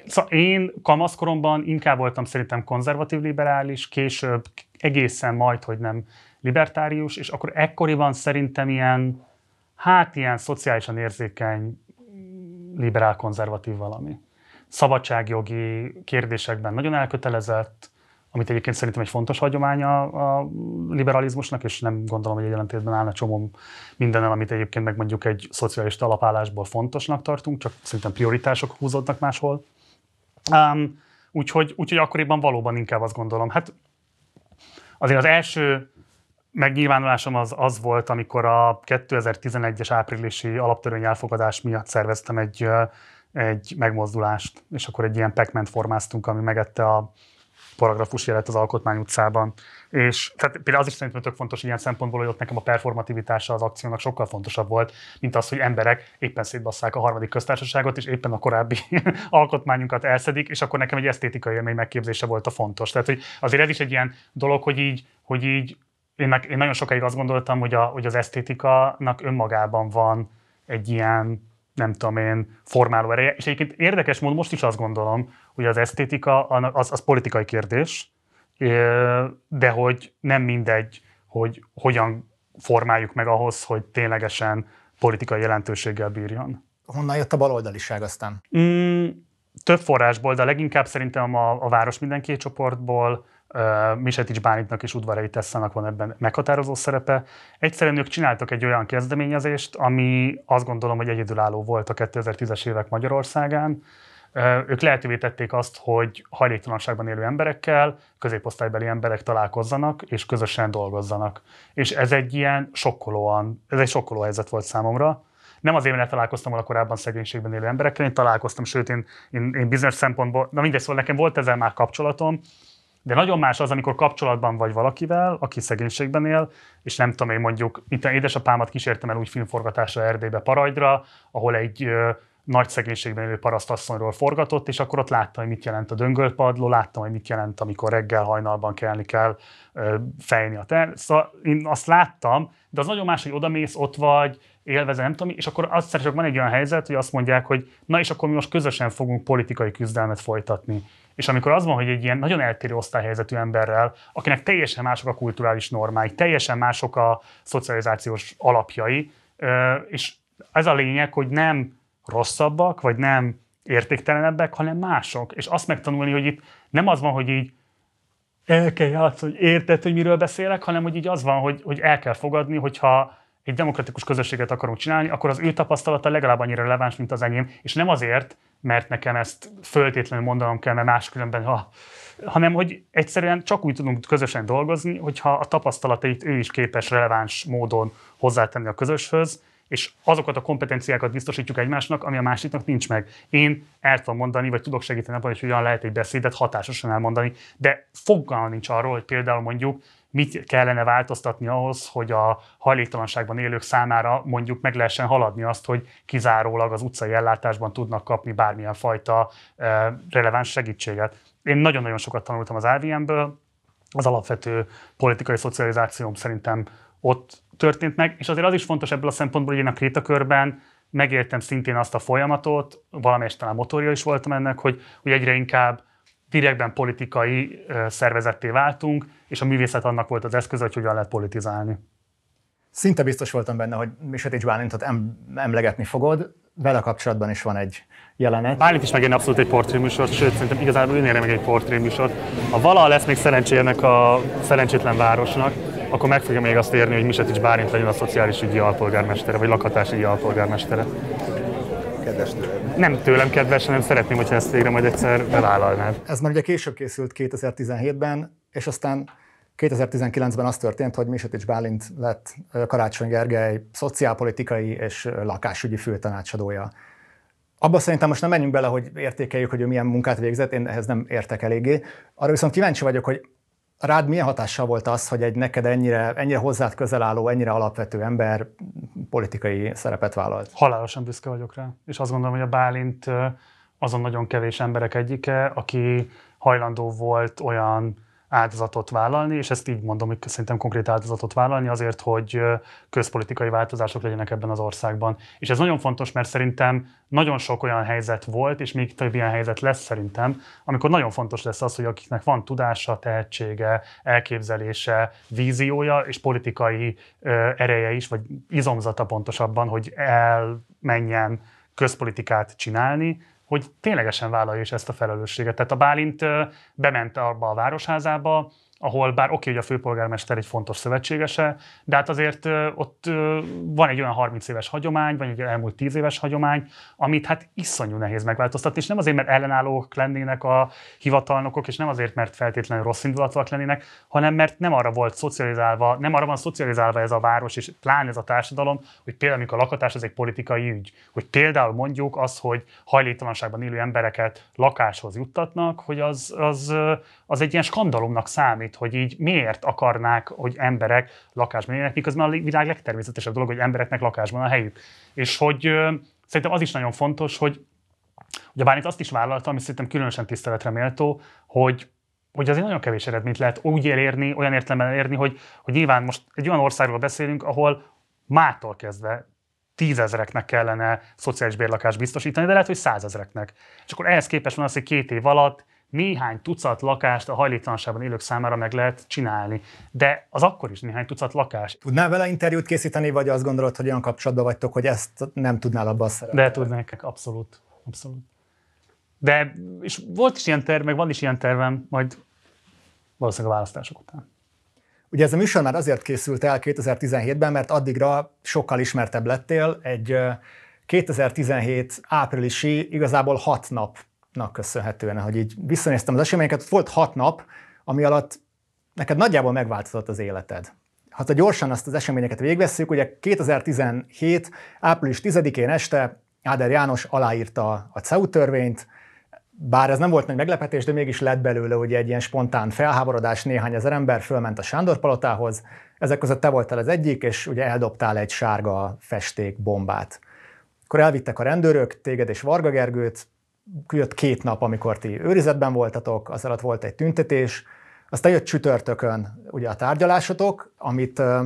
szóval én kamaszkoromban inkább voltam szerintem konzervatív liberális, később egészen majd, hogy nem libertárius, és akkor ekkoriban szerintem ilyen, hát ilyen szociálisan érzékeny liberál-konzervatív valami szabadságjogi kérdésekben nagyon elkötelezett, amit egyébként szerintem egy fontos hagyománya a liberalizmusnak, és nem gondolom, hogy egy ellentétben állna csomó mindennel, amit egyébként meg mondjuk egy szocialista alapállásból fontosnak tartunk, csak szerintem prioritások húzódnak máshol. Um, úgyhogy, úgyhogy akkoriban valóban inkább azt gondolom. Hát azért az első megnyilvánulásom az, az volt, amikor a 2011-es áprilisi alaptörvény elfogadás miatt szerveztem egy egy megmozdulást, és akkor egy ilyen pekment formáztunk, ami megette a paragrafus jelet az Alkotmány utcában. És tehát például az is szerintem tök fontos ilyen szempontból, hogy ott nekem a performativitása az akciónak sokkal fontosabb volt, mint az, hogy emberek éppen szétbasszák a harmadik köztársaságot, és éppen a korábbi [LAUGHS] alkotmányunkat elszedik, és akkor nekem egy esztétikai élmény megképzése volt a fontos. Tehát hogy azért ez is egy ilyen dolog, hogy így, hogy így én, meg, én nagyon sokáig azt gondoltam, hogy, a, hogy az esztétikanak önmagában van egy ilyen nem tudom én, formáló ereje. És egyébként érdekes módon most is azt gondolom, hogy az esztétika az, az politikai kérdés, de hogy nem mindegy, hogy hogyan formáljuk meg ahhoz, hogy ténylegesen politikai jelentőséggel bírjon. Honnan jött a baloldaliság aztán? Mm, több forrásból, de leginkább szerintem a, a Város Mindenki csoportból, Misetics Bálintnak és udvarai Tesszának van ebben meghatározó szerepe. Egyszerűen ők csináltak egy olyan kezdeményezést, ami azt gondolom, hogy egyedülálló volt a 2010-es évek Magyarországán. Ők lehetővé tették azt, hogy hajléktalanságban élő emberekkel, középosztálybeli emberek találkozzanak és közösen dolgozzanak. És ez egy ilyen sokkolóan, ez egy sokkoló helyzet volt számomra nem azért, mert találkoztam volna korábban szegénységben élő emberekkel, én találkoztam, sőt, én, én, én bizonyos szempontból, na mindegy, szóval nekem volt ezzel már kapcsolatom, de nagyon más az, amikor kapcsolatban vagy valakivel, aki szegénységben él, és nem tudom én mondjuk, itt édesapámat kísértem el úgy filmforgatásra Erdélybe, Parajdra, ahol egy ö, nagy szegénységben élő parasztasszonyról forgatott, és akkor ott láttam, hogy mit jelent a döngölpadló, láttam, hogy mit jelent, amikor reggel hajnalban kelni kell ö, fejni a ter. Szóval én azt láttam, de az nagyon más, hogy odamész, ott vagy, élvezem, nem tudom, és akkor aztán csak van egy olyan helyzet, hogy azt mondják, hogy na és akkor mi most közösen fogunk politikai küzdelmet folytatni. És amikor az van, hogy egy ilyen nagyon eltérő osztályhelyzetű emberrel, akinek teljesen mások a kulturális normái, teljesen mások a szocializációs alapjai, és ez a lényeg, hogy nem rosszabbak, vagy nem értéktelenebbek, hanem mások. És azt megtanulni, hogy itt nem az van, hogy így el kell játszani, hogy érted, hogy miről beszélek, hanem hogy így az van, hogy, hogy el kell fogadni, hogyha egy demokratikus közösséget akarunk csinálni, akkor az ő tapasztalata legalább annyira releváns, mint az enyém, és nem azért, mert nekem ezt föltétlenül mondanom kell, mert máskülönben, ha, hanem hogy egyszerűen csak úgy tudunk közösen dolgozni, hogyha a tapasztalatait ő is képes releváns módon hozzátenni a közöshöz, és azokat a kompetenciákat biztosítjuk egymásnak, ami a másiknak nincs meg. Én el tudom mondani, vagy tudok segíteni abban, hogy hogyan lehet egy beszédet hatásosan elmondani, de fogalma nincs arról, hogy például mondjuk mit kellene változtatni ahhoz, hogy a hajléktalanságban élők számára mondjuk meg lehessen haladni azt, hogy kizárólag az utcai ellátásban tudnak kapni bármilyen fajta eh, releváns segítséget. Én nagyon-nagyon sokat tanultam az AVM-ből, az alapvető politikai szocializációm szerintem ott történt meg, és azért az is fontos ebből a szempontból, hogy én a krétakörben megértem szintén azt a folyamatot, valamelyest talán motorja is voltam ennek, hogy, hogy egyre inkább direktben politikai szervezetté váltunk, és a művészet annak volt az eszköze, hogy hogyan lehet politizálni. Szinte biztos voltam benne, hogy Misetics Bálintot emlegetni fogod, vele kapcsolatban is van egy jelenet. Bálint is megérne abszolút egy portréműsort, sőt, szerintem igazából ő meg egy portréműsort. Ha valaha lesz még szerencsének a szerencsétlen városnak, akkor meg fogja még azt érni, hogy Misetics Bálint legyen a szociális ügyi alpolgármestere, vagy lakhatási ügyi alpolgármestere kedves tőlem. Nem tőlem kedves, hanem szeretném, hogy ezt végre majd egyszer bevállalnád. Ez már ugye később készült 2017-ben, és aztán 2019-ben az történt, hogy Misetics Bálint lett Karácsony Gergely szociálpolitikai és lakásügyi főtanácsadója. Abba szerintem most nem menjünk bele, hogy értékeljük, hogy ő milyen munkát végzett, én ehhez nem értek eléggé. Arra viszont kíváncsi vagyok, hogy Rád milyen hatással volt az, hogy egy neked ennyire, ennyire hozzád közel álló, ennyire alapvető ember politikai szerepet vállalt? Halálosan büszke vagyok rá, és azt gondolom, hogy a Bálint azon nagyon kevés emberek egyike, aki hajlandó volt olyan áldozatot vállalni, és ezt így mondom, hogy szerintem konkrét áldozatot vállalni azért, hogy közpolitikai változások legyenek ebben az országban. És ez nagyon fontos, mert szerintem nagyon sok olyan helyzet volt, és még több ilyen helyzet lesz szerintem, amikor nagyon fontos lesz az, hogy akiknek van tudása, tehetsége, elképzelése, víziója és politikai ereje is, vagy izomzata pontosabban, hogy elmenjen közpolitikát csinálni, hogy ténylegesen vállalja is ezt a felelősséget. Tehát a Bálint bement abba a városházába, ahol bár oké, okay, hogy a főpolgármester egy fontos szövetségese, de hát azért ott van egy olyan 30 éves hagyomány, vagy egy elmúlt 10 éves hagyomány, amit hát iszonyú nehéz megváltoztatni, és nem azért, mert ellenállók lennének a hivatalnokok, és nem azért, mert feltétlenül rossz indulatúak lennének, hanem mert nem arra volt szocializálva, nem arra van szocializálva ez a város, és pláne ez a társadalom, hogy például, amikor a lakatás az egy politikai ügy, hogy például mondjuk az, hogy hajléktalanságban élő embereket lakáshoz juttatnak, hogy az, az, az egy ilyen skandalomnak számít, egyébként, hogy így miért akarnák, hogy emberek lakásban éljenek, miközben a világ legtermészetesebb dolog, hogy embereknek lakásban a helyük. És hogy ö, szerintem az is nagyon fontos, hogy ugye bár itt azt is vállalta, ami szerintem különösen tiszteletre méltó, hogy hogy azért nagyon kevés eredményt lehet úgy elérni, olyan értelemben elérni, hogy, hogy nyilván most egy olyan országról beszélünk, ahol mától kezdve tízezereknek kellene szociális bérlakást biztosítani, de lehet, hogy százezereknek. És akkor ehhez képest van az, hogy két év alatt néhány tucat lakást a hajléktalanságban élők számára meg lehet csinálni. De az akkor is néhány tucat lakás. Tudnál vele interjút készíteni, vagy azt gondolod, hogy olyan kapcsolatban vagytok, hogy ezt nem tudnál abban szerepelni? De tudnék, abszolút. abszolút. De és volt is ilyen terv, meg van is ilyen tervem, majd valószínűleg a választások után. Ugye ez a műsor már azért készült el 2017-ben, mert addigra sokkal ismertebb lettél. Egy 2017 áprilisi, igazából hat nap nak köszönhetően, hogy így visszanéztem az eseményeket, volt hat nap, ami alatt neked nagyjából megváltozott az életed. Hát ha gyorsan azt az eseményeket végveszünk, ugye 2017. április 10-én este Áder János aláírta a CEU törvényt, bár ez nem volt nagy meglepetés, de mégis lett belőle hogy egy ilyen spontán felháborodás, néhány ezer ember fölment a Sándor palotához, ezek között te voltál az egyik, és ugye eldobtál egy sárga festék bombát. Akkor elvittek a rendőrök, téged és Varga Gergőt, jött két nap, amikor ti őrizetben voltatok, az alatt volt egy tüntetés, aztán jött csütörtökön ugye a tárgyalásotok, amit uh,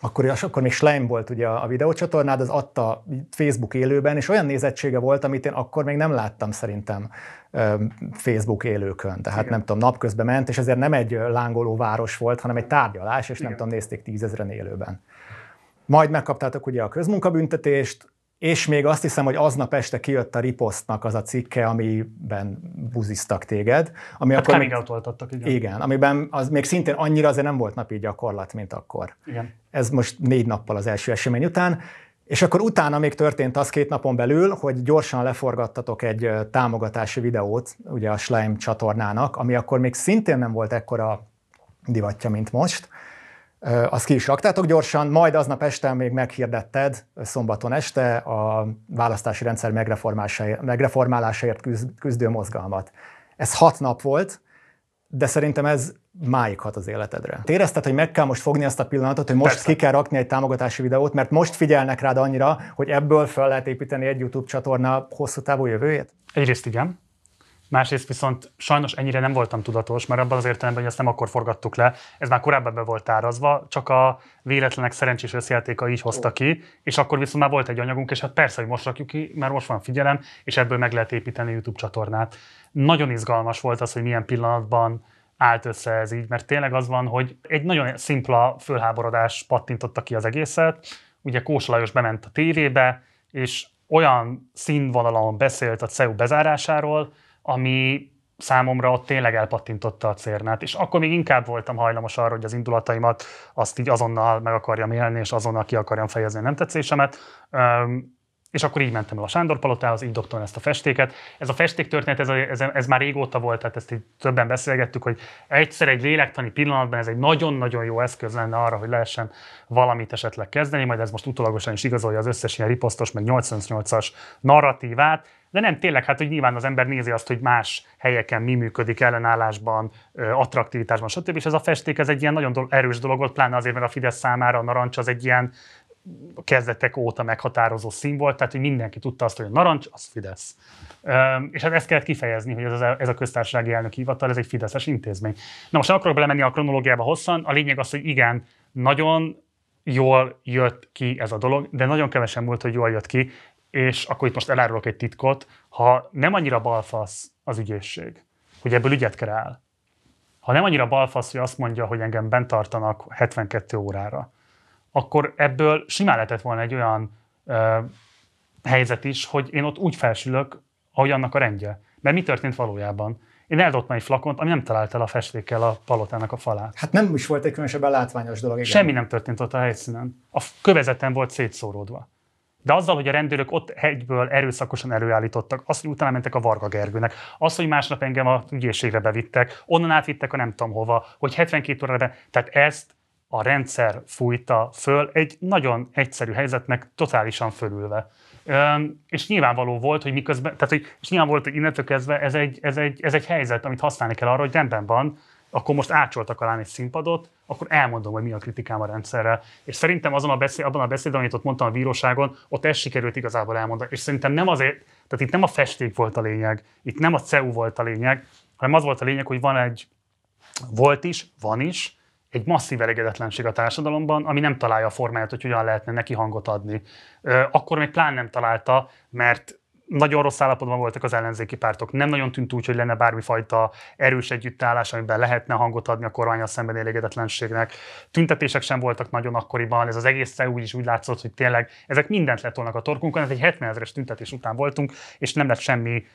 akkor, akkor még Slime volt ugye a videócsatornád, az adta Facebook élőben, és olyan nézettsége volt, amit én akkor még nem láttam szerintem Facebook élőkön. Tehát Igen. nem tudom, napközben ment, és ezért nem egy lángoló város volt, hanem egy tárgyalás, és Igen. nem tudom, nézték tízezren élőben. Majd megkaptátok ugye a közmunkabüntetést, és még azt hiszem, hogy aznap este kijött a riposztnak az a cikke, amiben buziztak téged. Ami hát akkor coming out igen. Igen, amiben az még szintén annyira azért nem volt napi gyakorlat, mint akkor. Igen. Ez most négy nappal az első esemény után. És akkor utána még történt az két napon belül, hogy gyorsan leforgattatok egy támogatási videót, ugye a Slime csatornának, ami akkor még szintén nem volt ekkora divatja, mint most azt ki is raktátok gyorsan, majd aznap este még meghirdetted, szombaton este, a választási rendszer megreformálásáért küzdő mozgalmat. Ez hat nap volt, de szerintem ez máig hat az életedre. Érezted, hogy meg kell most fogni azt a pillanatot, hogy most Persze. ki kell rakni egy támogatási videót, mert most figyelnek rád annyira, hogy ebből fel lehet építeni egy YouTube csatorna hosszú távú jövőjét? Egyrészt igen, másrészt viszont sajnos ennyire nem voltam tudatos, mert abban az értelemben, hogy ezt nem akkor forgattuk le, ez már korábban be volt árazva, csak a véletlenek szerencsés összjátéka így hozta ki, és akkor viszont már volt egy anyagunk, és hát persze, hogy most rakjuk ki, mert most van figyelem, és ebből meg lehet építeni YouTube csatornát. Nagyon izgalmas volt az, hogy milyen pillanatban állt össze ez így, mert tényleg az van, hogy egy nagyon szimpla fölháborodás pattintotta ki az egészet. Ugye Kós Lajos bement a tévébe, és olyan színvonalon beszélt a CEU bezárásáról, ami számomra ott tényleg elpattintotta a cérnát, és akkor még inkább voltam hajlamos arra, hogy az indulataimat azt így azonnal meg akarjam élni, és azonnal ki akarjam fejezni a nem tetszésemet. és akkor így mentem el a Sándor Palotához, így dobtam ezt a festéket. Ez a festék történet, ez, ez, ez, már régóta volt, tehát ezt így többen beszélgettük, hogy egyszer egy lélektani pillanatban ez egy nagyon-nagyon jó eszköz lenne arra, hogy lehessen valamit esetleg kezdeni, majd ez most utólagosan is igazolja az összes ilyen riposztos, meg 88-as narratívát, de nem tényleg, hát hogy nyilván az ember nézi azt, hogy más helyeken mi működik ellenállásban, attraktivitásban, stb. És ez a festék, ez egy ilyen nagyon erős dolog volt, pláne azért, mert a Fidesz számára a narancs az egy ilyen kezdetek óta meghatározó szín volt, tehát hogy mindenki tudta azt, hogy a narancs, az Fidesz. És hát ezt kellett kifejezni, hogy ez e- a, köztársasági elnök hivatal, ez egy fideszes intézmény. Na most nem akarok belemenni a kronológiába hosszan, a lényeg az, hogy igen, nagyon jól jött ki ez a dolog, de nagyon kevesen volt, hogy jól jött ki, és akkor itt most elárulok egy titkot, ha nem annyira balfasz az ügyészség, hogy ebből ügyet kreál, ha nem annyira balfasz, hogy azt mondja, hogy engem bent tartanak 72 órára, akkor ebből simán lehetett volna egy olyan ö, helyzet is, hogy én ott úgy felsülök, ahogy annak a rendje. Mert mi történt valójában? Én eldobtam egy flakont, ami nem talált el a festékkel a palotának a falát. Hát nem is volt egy különösebben látványos dolog. Igen. Semmi nem történt ott a helyszínen. A kövezetem volt szétszóródva. De azzal, hogy a rendőrök ott egyből erőszakosan előállítottak, azt, hogy utána mentek a Varga Gergőnek, azt, hogy másnap engem a ügyészségre bevittek, onnan átvittek a nem tudom hova, hogy 72 órára, tehát ezt a rendszer fújta föl egy nagyon egyszerű helyzetnek totálisan fölülve. Üm, és nyilvánvaló volt, hogy miközben, tehát hogy, és nyilván volt, hogy innentől kezdve ez egy, ez, egy, ez egy helyzet, amit használni kell arra, hogy rendben van, akkor most átcsoltak alá egy színpadot, akkor elmondom, hogy mi a kritikám a rendszerrel. És szerintem azon a beszél, abban a beszédben, amit ott mondtam a bíróságon, ott ez sikerült igazából elmondani. És szerintem nem azért, tehát itt nem a festék volt a lényeg, itt nem a CEU volt a lényeg, hanem az volt a lényeg, hogy van egy, volt is, van is, egy masszív elégedetlenség a társadalomban, ami nem találja a formáját, hogy hogyan lehetne neki hangot adni. Akkor még plán nem találta, mert nagyon rossz állapotban voltak az ellenzéki pártok. Nem nagyon tűnt úgy, hogy lenne bármifajta erős együttállás, amiben lehetne hangot adni a kormányal szemben elégedetlenségnek. Tüntetések sem voltak nagyon akkoriban, ez az egész EU is úgy látszott, hogy tényleg ezek mindent letolnak a torkunkon, ez egy 70 ezeres tüntetés után voltunk, és nem lett semmi,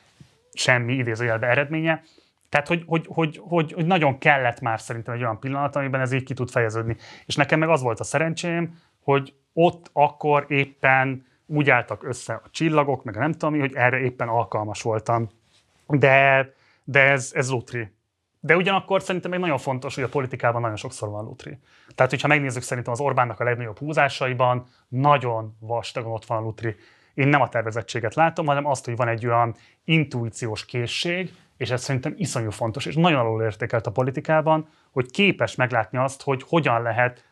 semmi idézőjelbe eredménye. Tehát, hogy, hogy, hogy, hogy, hogy nagyon kellett már szerintem egy olyan pillanat, amiben ez így ki tud fejeződni. És nekem meg az volt a szerencsém, hogy ott akkor éppen úgy álltak össze a csillagok, meg a nem tudom hogy erre éppen alkalmas voltam. De, de ez, ez lutri. De ugyanakkor szerintem még nagyon fontos, hogy a politikában nagyon sokszor van lutri. Tehát, hogyha megnézzük szerintem az Orbánnak a legnagyobb húzásaiban, nagyon vastagon ott van a lutri. Én nem a tervezettséget látom, hanem azt, hogy van egy olyan intuíciós készség, és ez szerintem iszonyú fontos, és nagyon alul értékelt a politikában, hogy képes meglátni azt, hogy hogyan lehet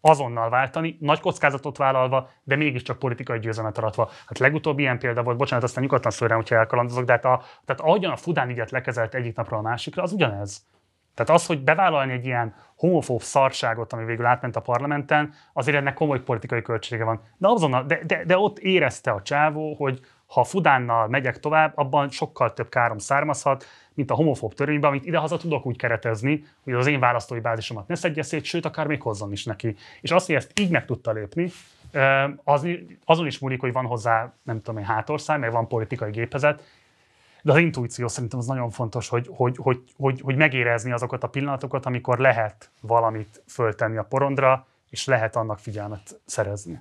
azonnal váltani, nagy kockázatot vállalva, de mégiscsak politikai győzelmet aratva. Hát legutóbb ilyen példa volt, bocsánat, aztán nyugodtan szőrem, hogyha elkalandozok, de hát a, tehát ahogyan a Fudán ügyet lekezelt egyik napról a másikra, az ugyanez. Tehát az, hogy bevállalni egy ilyen homofób szarságot, ami végül átment a parlamenten, azért ennek komoly politikai költsége van. De azonnal, de, de, de ott érezte a csávó, hogy, ha Fudánnal megyek tovább, abban sokkal több károm származhat, mint a homofób törvényben, amit idehaza tudok úgy keretezni, hogy az én választói bázisomat ne szedje szét, sőt, akár még hozzon is neki. És azt, hogy ezt így meg tudta lépni, az, azon is múlik, hogy van hozzá, nem tudom egy hátország, meg van politikai gépezet, de az intuíció szerintem az nagyon fontos, hogy, hogy, hogy, hogy, hogy megérezni azokat a pillanatokat, amikor lehet valamit föltenni a porondra, és lehet annak figyelmet szerezni.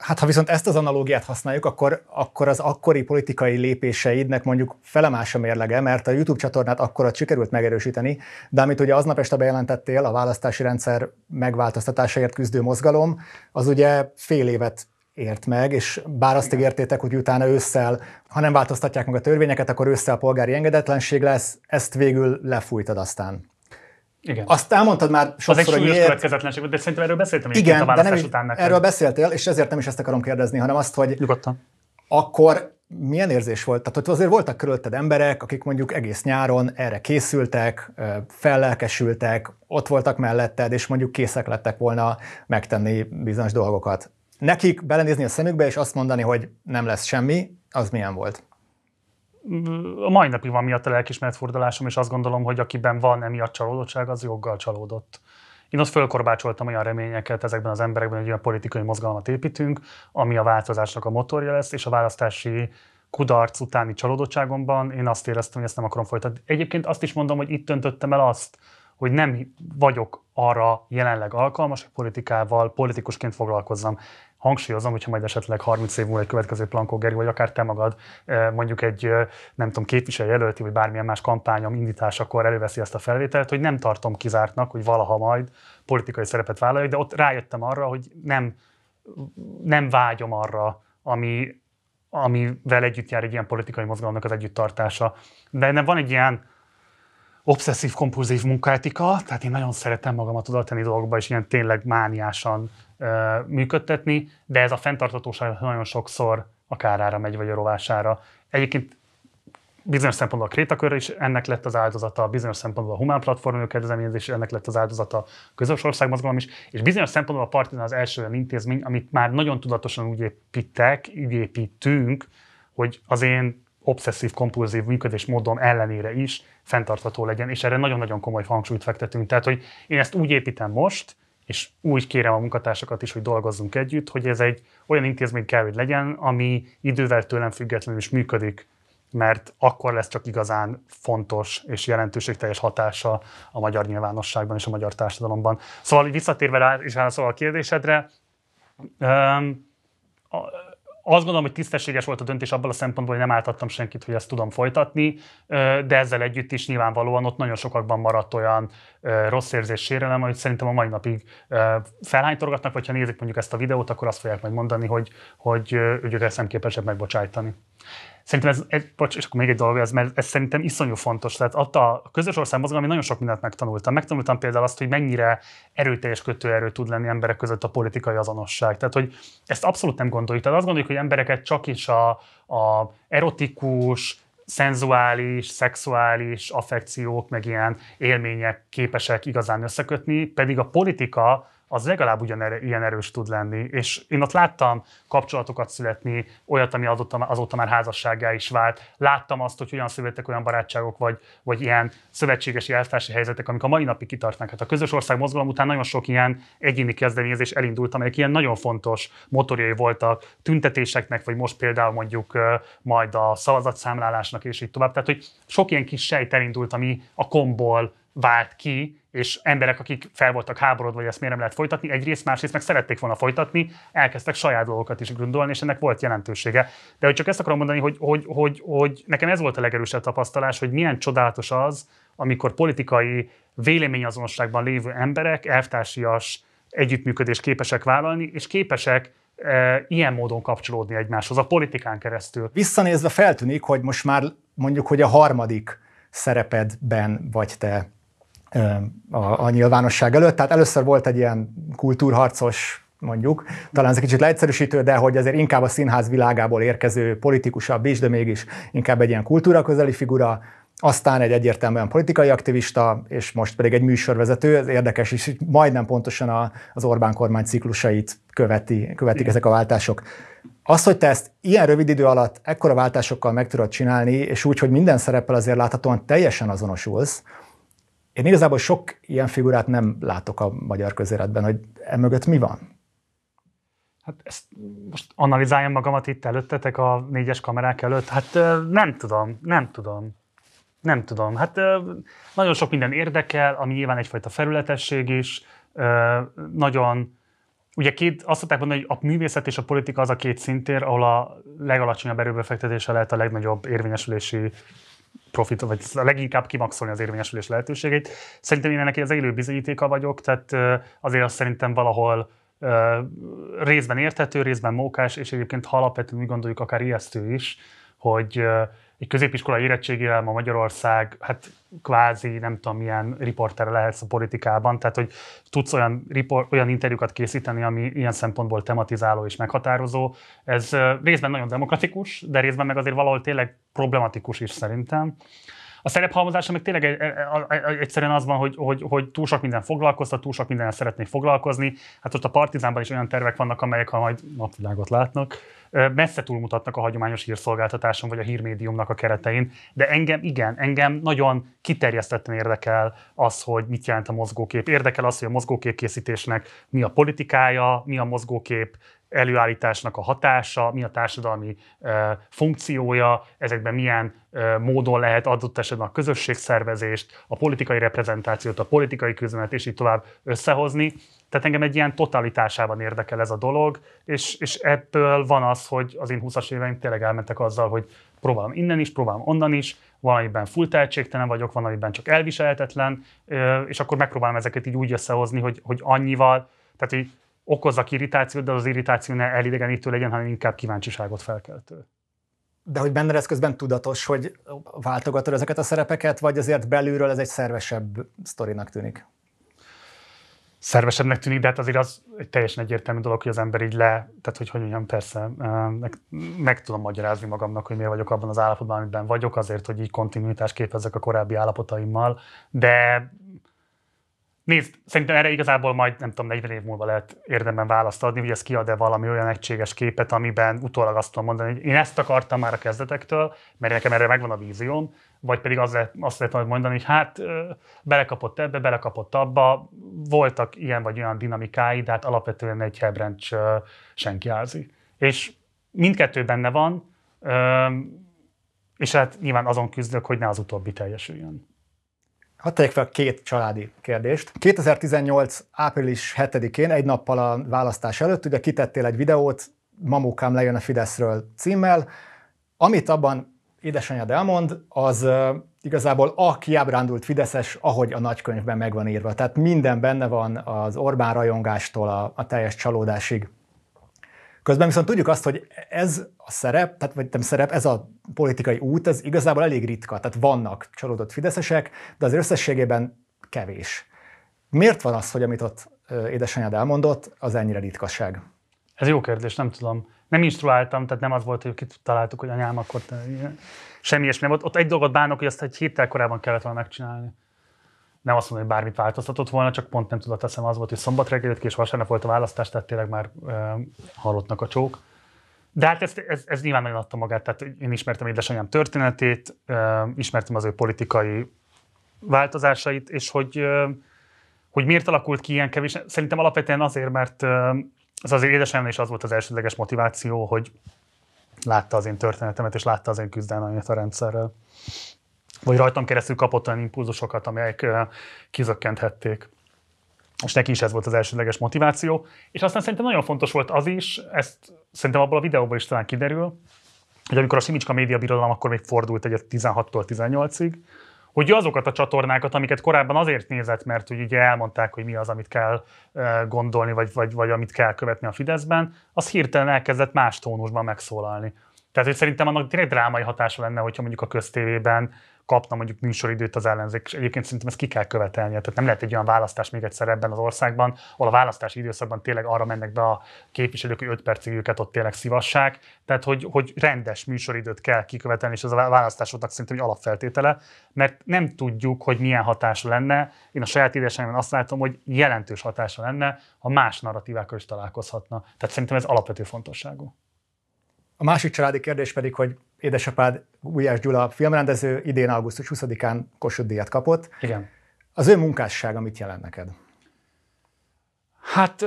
Hát ha viszont ezt az analógiát használjuk, akkor, akkor az akkori politikai lépéseidnek mondjuk felemás a mérlege, mert a YouTube csatornát akkorat sikerült megerősíteni, de amit ugye aznap este bejelentettél, a választási rendszer megváltoztatásáért küzdő mozgalom, az ugye fél évet ért meg, és bár azt ígértétek, hogy utána ősszel, ha nem változtatják meg a törvényeket, akkor ősszel polgári engedetlenség lesz, ezt végül lefújtad aztán. Igen. Azt elmondtad már sokszor, Az egy súlyos hogy miért... következetlenség, de szerintem erről beszéltem Igen, a de nem, után neked. Erről beszéltél, és ezért nem is ezt akarom kérdezni, hanem azt, hogy Nyugodtan. akkor milyen érzés volt? Tehát hogy azért voltak körülötted emberek, akik mondjuk egész nyáron erre készültek, fellelkesültek, ott voltak melletted, és mondjuk készek lettek volna megtenni bizonyos dolgokat. Nekik belenézni a szemükbe, és azt mondani, hogy nem lesz semmi, az milyen volt? a mai napig van miatt a fordulásom és azt gondolom, hogy akiben van emiatt csalódottság, az joggal csalódott. Én ott fölkorbácsoltam olyan reményeket ezekben az emberekben, hogy olyan politikai mozgalmat építünk, ami a változásnak a motorja lesz, és a választási kudarc utáni csalódottságomban én azt éreztem, hogy ezt nem akarom folytatni. Egyébként azt is mondom, hogy itt döntöttem el azt, hogy nem vagyok arra jelenleg alkalmas, hogy politikával, politikusként foglalkozzam hangsúlyozom, hogyha majd esetleg 30 év múlva egy következő Plankó Geri, vagy akár te magad eh, mondjuk egy, eh, nem tudom, képviselőjelölti, vagy bármilyen más kampányom indításakor előveszi ezt a felvételt, hogy nem tartom kizártnak, hogy valaha majd politikai szerepet vállaljak, de ott rájöttem arra, hogy nem, nem vágyom arra, ami, amivel együtt jár egy ilyen politikai mozgalomnak az együtttartása. De nem van egy ilyen obszesszív-kompulzív munkaetika, tehát én nagyon szeretem magamat oda tenni dolgokba, és ilyen tényleg mániásan működtetni, de ez a fenntartatóság nagyon sokszor a kárára megy, vagy a rovására. Egyébként bizonyos szempontból a krétakör is ennek lett az áldozata, bizonyos szempontból a humán platform kezdeményezés ennek lett az áldozata, a közös országmozgalom is, és bizonyos szempontból a Partizán az első olyan intézmény, amit már nagyon tudatosan úgy építek, úgy építünk, hogy az én obszesszív, kompulzív működésmódom ellenére is fenntartható legyen, és erre nagyon-nagyon komoly hangsúlyt fektetünk. Tehát, hogy én ezt úgy építem most, és úgy kérem a munkatársakat is, hogy dolgozzunk együtt, hogy ez egy olyan intézmény kell, hogy legyen, ami idővel tőlem függetlenül is működik, mert akkor lesz csak igazán fontos és jelentőségteljes hatása a magyar nyilvánosságban és a magyar társadalomban. Szóval visszatérve rá és válaszol a kérdésedre, azt gondolom, hogy tisztességes volt a döntés abban a szempontból, hogy nem álltattam senkit, hogy ezt tudom folytatni, de ezzel együtt is nyilvánvalóan ott nagyon sokakban maradt olyan rossz érzés sérelem, hogy szerintem a mai napig felhánytorgatnak, vagy ha nézik mondjuk ezt a videót, akkor azt fogják majd mondani, hogy, hogy, hogy ők ezt nem képesek megbocsájtani. Szerintem ez, egy, bocs, és akkor még egy dolog, ez, mert ez szerintem iszonyú fontos. Tehát ott a közös mozgalom, nagyon sok mindent megtanultam. Megtanultam például azt, hogy mennyire erőteljes kötőerő tud lenni emberek között a politikai azonosság. Tehát, hogy ezt abszolút nem gondoljuk. Tehát azt gondoljuk, hogy embereket csak is a, a erotikus, szenzuális, szexuális affekciók, meg ilyen élmények képesek igazán összekötni, pedig a politika az legalább ugyan erő, ilyen erős tud lenni. És én ott láttam kapcsolatokat születni, olyat, ami azóta, azóta már házasságá is vált. Láttam azt, hogy hogyan születtek olyan barátságok, vagy, vagy ilyen szövetségesi eltársi helyzetek, amik a mai napig kitartnak. Hát a közös ország mozgalom után nagyon sok ilyen egyéni kezdeményezés elindult, amelyek ilyen nagyon fontos motorjai voltak tüntetéseknek, vagy most például mondjuk majd a szavazatszámlálásnak, és így tovább. Tehát, hogy sok ilyen kis sejt elindult, ami a komból vált ki, és emberek, akik fel voltak háborod, vagy ezt miért nem lehet folytatni, egyrészt, másrészt meg szerették volna folytatni, elkezdtek saját dolgokat is gründolni, és ennek volt jelentősége. De hogy csak ezt akarom mondani, hogy, hogy, hogy, hogy nekem ez volt a legerősebb tapasztalás, hogy milyen csodálatos az, amikor politikai véleményazonosságban lévő emberek elvtársias együttműködést képesek vállalni, és képesek e, ilyen módon kapcsolódni egymáshoz, a politikán keresztül. Visszanézve feltűnik, hogy most már mondjuk, hogy a harmadik szerepedben vagy te a, a nyilvánosság előtt. Tehát először volt egy ilyen kultúrharcos mondjuk, talán ez egy kicsit leegyszerűsítő, de hogy azért inkább a színház világából érkező politikusabb is, de mégis inkább egy ilyen kultúra közeli figura, aztán egy egyértelműen politikai aktivista, és most pedig egy műsorvezető, ez érdekes, és majdnem pontosan a, az Orbán kormány ciklusait követi, követik ezek a váltások. Az, hogy te ezt ilyen rövid idő alatt ekkora váltásokkal meg tudod csinálni, és úgy, hogy minden szereppel azért láthatóan teljesen azonosulsz, én igazából sok ilyen figurát nem látok a magyar közéletben, hogy emögött mi van. Hát ezt most analizáljam magamat itt előttetek a négyes kamerák előtt. Hát nem tudom, nem tudom. Nem tudom. Hát nagyon sok minden érdekel, ami nyilván egyfajta felületesség is. Nagyon, ugye két, azt szokták mondani, hogy a művészet és a politika az a két szintér, ahol a legalacsonyabb erőbefektetése lehet a legnagyobb érvényesülési profit, vagy leginkább kimaxolni az érvényesülés lehetőségét. Szerintem én ennek az élő bizonyítéka vagyok, tehát azért azt szerintem valahol részben érthető, részben mókás, és egyébként ha alapvetően úgy gondoljuk, akár ijesztő is, hogy egy középiskola érettségével ma Magyarország, hát kvázi nem tudom milyen riporter lehetsz a politikában, tehát hogy tudsz olyan, riport, olyan interjúkat készíteni, ami ilyen szempontból tematizáló és meghatározó. Ez részben nagyon demokratikus, de részben meg azért valahol tényleg problematikus is szerintem. A szerephalmozása meg tényleg e- e- e- egyszerűen az van, hogy, hogy, hogy túl sok minden foglalkoztat, túl sok mindennel szeretnék foglalkozni. Hát ott a Partizánban is olyan tervek vannak, amelyek, ha majd napvilágot látnak, messze túlmutatnak a hagyományos hírszolgáltatáson vagy a hírmédiumnak a keretein, de engem igen, engem nagyon kiterjesztetten érdekel az, hogy mit jelent a mozgókép. Érdekel az, hogy a mozgókép készítésnek mi a politikája, mi a mozgókép előállításnak a hatása, mi a társadalmi funkciója, ezekben milyen módon lehet adott esetben a közösségszervezést, a politikai reprezentációt, a politikai küzdemet és így tovább összehozni. Tehát engem egy ilyen totalitásában érdekel ez a dolog, és, és ebből van az, hogy az én 20-as éveim tényleg elmentek azzal, hogy próbálom innen is, próbálom onnan is, valamiben full tehetségtelen vagyok, valamiben csak elviselhetetlen, és akkor megpróbálom ezeket így úgy összehozni, hogy, hogy annyival, tehát hogy okozzak irritációt, de az irritáció ne elidegenítő legyen, hanem inkább kíváncsiságot felkeltő. De hogy benne ez közben tudatos, hogy váltogatod ezeket a szerepeket, vagy azért belülről ez egy szervesebb sztorinak tűnik? Szervesebbnek tűnik, de hát azért az egy teljesen egyértelmű dolog, hogy az ember így le, tehát hogy hogy mondjam, persze, meg, meg tudom magyarázni magamnak, hogy miért vagyok abban az állapotban, amiben vagyok, azért, hogy így kontinuitást képezzek a korábbi állapotaimmal, de Nézd, szerintem erre igazából majd, nem tudom, 40 év múlva lehet érdemben választ adni, hogy ez kiad-e valami olyan egységes képet, amiben utólag azt tudom mondani, hogy én ezt akartam már a kezdetektől, mert nekem erre megvan a vízióm, vagy pedig azt lehet, azt lehet mondani, hogy hát belekapott ebbe, belekapott abba, voltak ilyen vagy olyan dinamikái, de hát alapvetően egy Hebrencs senkiázi. És mindkettő benne van, és hát nyilván azon küzdök, hogy ne az utóbbi teljesüljön. Hadd tegyek fel két családi kérdést. 2018. április 7-én, egy nappal a választás előtt, ugye kitettél egy videót, Mamukám lejön a Fideszről címmel, amit abban édesanyád elmond, az uh, igazából a kiábrándult Fideszes, ahogy a nagykönyvben megvan írva. Tehát minden benne van az Orbán rajongástól a, a teljes csalódásig. Közben viszont tudjuk azt, hogy ez a szerep, tehát vagy nem szerep, ez a politikai út, ez igazából elég ritka. Tehát vannak csalódott fideszesek, de az összességében kevés. Miért van az, hogy amit ott édesanyád elmondott, az ennyire ritkaság? Ez jó kérdés, nem tudom. Nem instruáltam, tehát nem az volt, hogy kitaláltuk, hogy anyám akkor semmi ilyesmi nem volt. Ott egy dolgot bánok, hogy azt egy héttel korábban kellett volna megcsinálni nem azt mondom, hogy bármit változtatott volna, csak pont nem tudott eszem az volt, hogy szombat reggel ki, és vasárnap volt a választás, tehát tényleg már e, halottnak a csók. De hát ez, ez, ez nyilván nagyon adta magát, tehát én ismertem édesanyám történetét, e, ismertem az ő politikai változásait, és hogy, e, hogy miért alakult ki ilyen kevés, szerintem alapvetően azért, mert az azért édesanyám is az volt az elsődleges motiváció, hogy látta az én történetemet, és látta az én küzdelmemet a rendszerrel vagy rajtam keresztül kapott olyan impulzusokat, amelyek kizökkenthették. És neki is ez volt az elsődleges motiváció. És aztán szerintem nagyon fontos volt az is, ezt szerintem abból a videóból is talán kiderül, hogy amikor a Simicska média birodalom akkor még fordult egyet 16-tól 18-ig, hogy azokat a csatornákat, amiket korábban azért nézett, mert hogy ugye elmondták, hogy mi az, amit kell gondolni, vagy, vagy, vagy amit kell követni a Fideszben, az hirtelen elkezdett más tónusban megszólalni. Tehát, hogy szerintem annak tényleg drámai hatása lenne, hogyha mondjuk a köztévében kapna mondjuk műsoridőt az ellenzék, és egyébként szerintem ezt ki kell követelni. Tehát nem lehet egy olyan választás még egyszer ebben az országban, ahol a választási időszakban tényleg arra mennek be a képviselők, hogy 5 percig őket ott tényleg szivassák. Tehát, hogy, hogy rendes műsoridőt kell kikövetelni, és ez a választásoknak szerintem egy alapfeltétele, mert nem tudjuk, hogy milyen hatása lenne. Én a saját édesemben azt látom, hogy jelentős hatása lenne, ha más narratívákkal is találkozhatna. Tehát szerintem ez alapvető fontosságú. A másik családi kérdés pedig, hogy édesapád Gulyás Gyula filmrendező idén augusztus 20-án Kossuth díjat kapott. Igen. Az ő munkássága mit jelent neked? Hát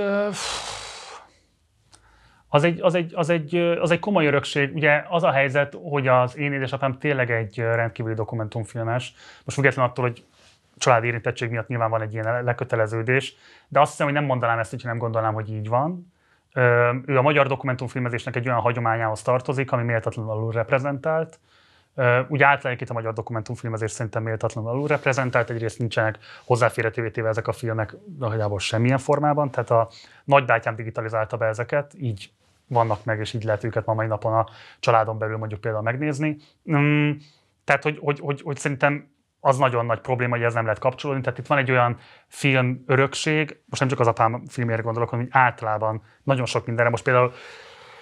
az egy, az, egy, az, egy, az egy komoly örökség. Ugye az a helyzet, hogy az én édesapám tényleg egy rendkívüli dokumentumfilmes. Most független attól, hogy családi érintettség miatt nyilván van egy ilyen leköteleződés, de azt hiszem, hogy nem mondanám ezt, hogyha nem gondolnám, hogy így van. Ő a magyar dokumentumfilmezésnek egy olyan hagyományához tartozik, ami méltatlanul alul reprezentált. Úgy általában itt a magyar dokumentumfilmezés szerintem méltatlanul alul reprezentált, egyrészt nincsenek hozzáférhetővé téve ezek a filmek nagyjából semmilyen formában, tehát a nagybátyám digitalizálta be ezeket, így vannak meg, és így lehet őket ma mai napon a családon belül mondjuk például megnézni. Mm, tehát, hogy, hogy, hogy, hogy szerintem az nagyon nagy probléma, hogy ez nem lehet kapcsolódni. Tehát itt van egy olyan film örökség, most nem csak az apám filmjére gondolok, hanem általában nagyon sok mindenre. Most például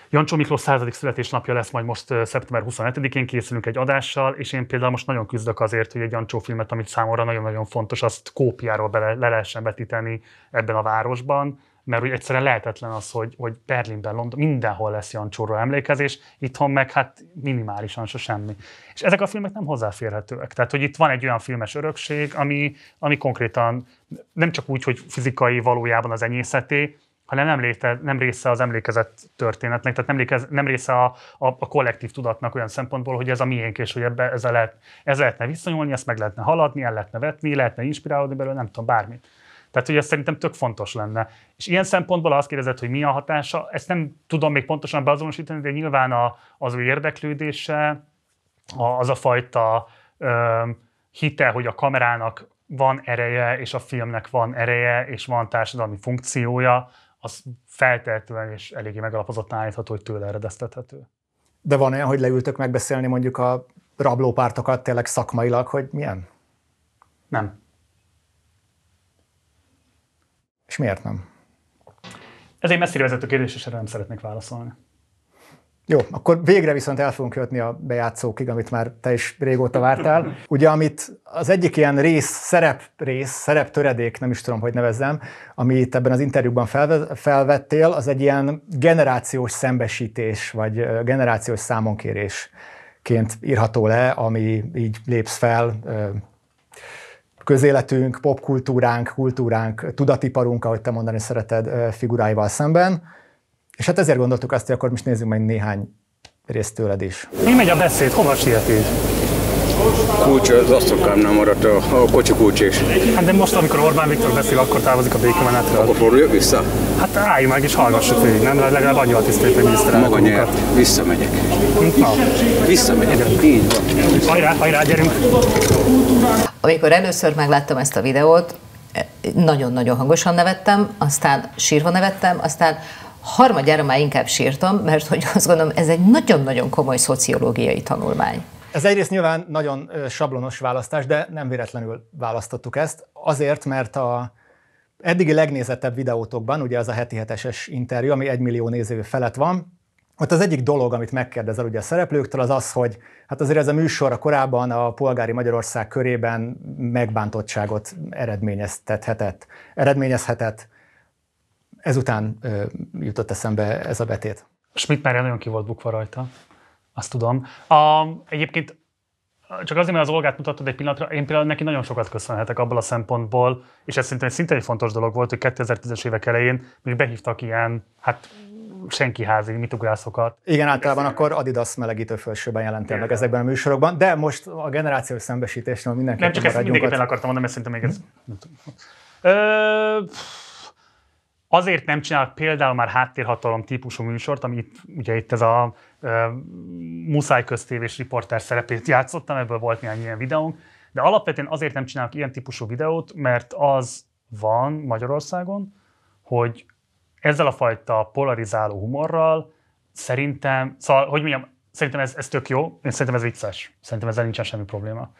Jancsó Miklós századik születésnapja lesz majd most szeptember 27-én, készülünk egy adással, és én például most nagyon küzdök azért, hogy egy Jancsó filmet, amit számomra nagyon-nagyon fontos, azt kópiáról bele, le lehessen vetíteni ebben a városban mert úgy egyszerűen lehetetlen az, hogy, hogy Berlinben, London, mindenhol lesz Jancsóról emlékezés, itthon meg hát minimálisan se semmi. És ezek a filmek nem hozzáférhetőek. Tehát, hogy itt van egy olyan filmes örökség, ami, ami konkrétan nem csak úgy, hogy fizikai valójában az enyészeté, hanem nem, léte, nem része az emlékezett történetnek, tehát nem, lékez, nem része a, a, a kollektív tudatnak olyan szempontból, hogy ez a miénk, és hogy ebbe ezzel lehet, ez lehetne viszonyulni, ezt meg lehetne haladni, el lehetne vetni, lehetne inspirálódni belőle, nem tudom, bármit. Tehát, hogy ez szerintem tök fontos lenne. És ilyen szempontból azt kérdezett, hogy mi a hatása, ezt nem tudom még pontosan beazonosítani, de nyilván a, az ő érdeklődése, a, az a fajta ö, hite, hogy a kamerának van ereje, és a filmnek van ereje, és van társadalmi funkciója, az feltétlenül és eléggé megalapozottan állítható, hogy tőle eredeztethető. De van olyan, hogy leültök megbeszélni mondjuk a rablópártokat tényleg szakmailag, hogy milyen? Nem. És miért nem? Ez egy messzire vezető kérdés, és erre nem szeretnék válaszolni. Jó, akkor végre viszont el fogunk jutni a bejátszókig, amit már te is régóta vártál. Ugye, amit az egyik ilyen rész, szerep rész, szerep töredék, nem is tudom, hogy nevezzem, amit ebben az interjúban felvettél, az egy ilyen generációs szembesítés, vagy generációs számonkérésként írható le, ami így lépsz fel közéletünk, popkultúránk, kultúránk, tudatiparunk, ahogy te mondani szereted, figuráival szemben. És hát ezért gondoltuk azt, hogy akkor most nézzük meg néhány részt tőled is. Mi megy a beszéd? Hova sietünk? kulcs az asztalkámnál maradt a, a kocsi kulcs is. Hát de most, amikor Orbán Viktor beszél, akkor távozik a békemenetről. Akkor fordulja vissza? Hát állj meg és hallgassuk végig, nem? Legalább annyi a tisztelt hogy miniszterelnök Maga nyert, visszamegyek. Na. Visszamegyek. Igen. Így van. Hajrá, hajrá, gyerünk! Amikor először megláttam ezt a videót, nagyon-nagyon hangosan nevettem, aztán sírva nevettem, aztán harmadjára már inkább sírtam, mert hogy azt gondolom, ez egy nagyon-nagyon komoly szociológiai tanulmány. Ez egyrészt nyilván nagyon sablonos választás, de nem véletlenül választottuk ezt. Azért, mert a eddigi legnézettebb videótokban, ugye az a heti heteses interjú, ami egy millió néző felett van, ott az egyik dolog, amit megkérdezel ugye a szereplőktől, az az, hogy hát azért ez a műsor a korábban a polgári Magyarország körében megbántottságot eredményeztethetett, eredményezhetett. Ezután ö, jutott eszembe ez a betét. Schmidt már nagyon ki volt bukva rajta. Azt tudom. A, egyébként csak azért, mert az Olgát mutattad egy pillanatra, én például neki nagyon sokat köszönhetek abból a szempontból, és ez szerintem szinte egy fontos dolog volt, hogy 2010-es évek elején még behívtak ilyen, hát senki házi mitugrászokat. Igen, általában akkor Adidas melegítő felsőben jelentél meg ezekben a műsorokban, de most a generációs szembesítésnél mindenképpen Nem csak ezt mindenképpen akartam mondani, mert szerintem még ez... Mhm. Ö, Azért nem csinálok például már háttérhatalom típusú műsort, ami itt, ugye itt ez a e, muszáj köztévés riporter szerepét játszottam, ebből volt néhány ilyen videónk, de alapvetően azért nem csinálok ilyen típusú videót, mert az van Magyarországon, hogy ezzel a fajta polarizáló humorral szerintem, szóval, hogy mondjam, szerintem ez, ez tök jó, én szerintem ez vicces, szerintem ezzel nincsen semmi probléma.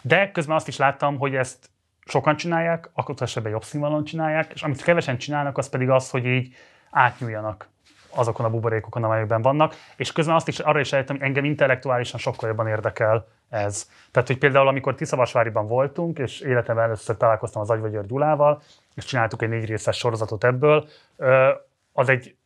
De közben azt is láttam, hogy ezt sokan csinálják, akkor esetben jobb színvonalon csinálják, és amit kevesen csinálnak, az pedig az, hogy így átnyúljanak azokon a buborékokon, amelyekben vannak, és közben azt is arra is eljöttem, hogy engem intellektuálisan sokkal jobban érdekel ez. Tehát, hogy például amikor Tiszavasváriban voltunk, és életemben először találkoztam az Agyvagyőr Gyulával, és csináltuk egy négy részes sorozatot ebből, az egy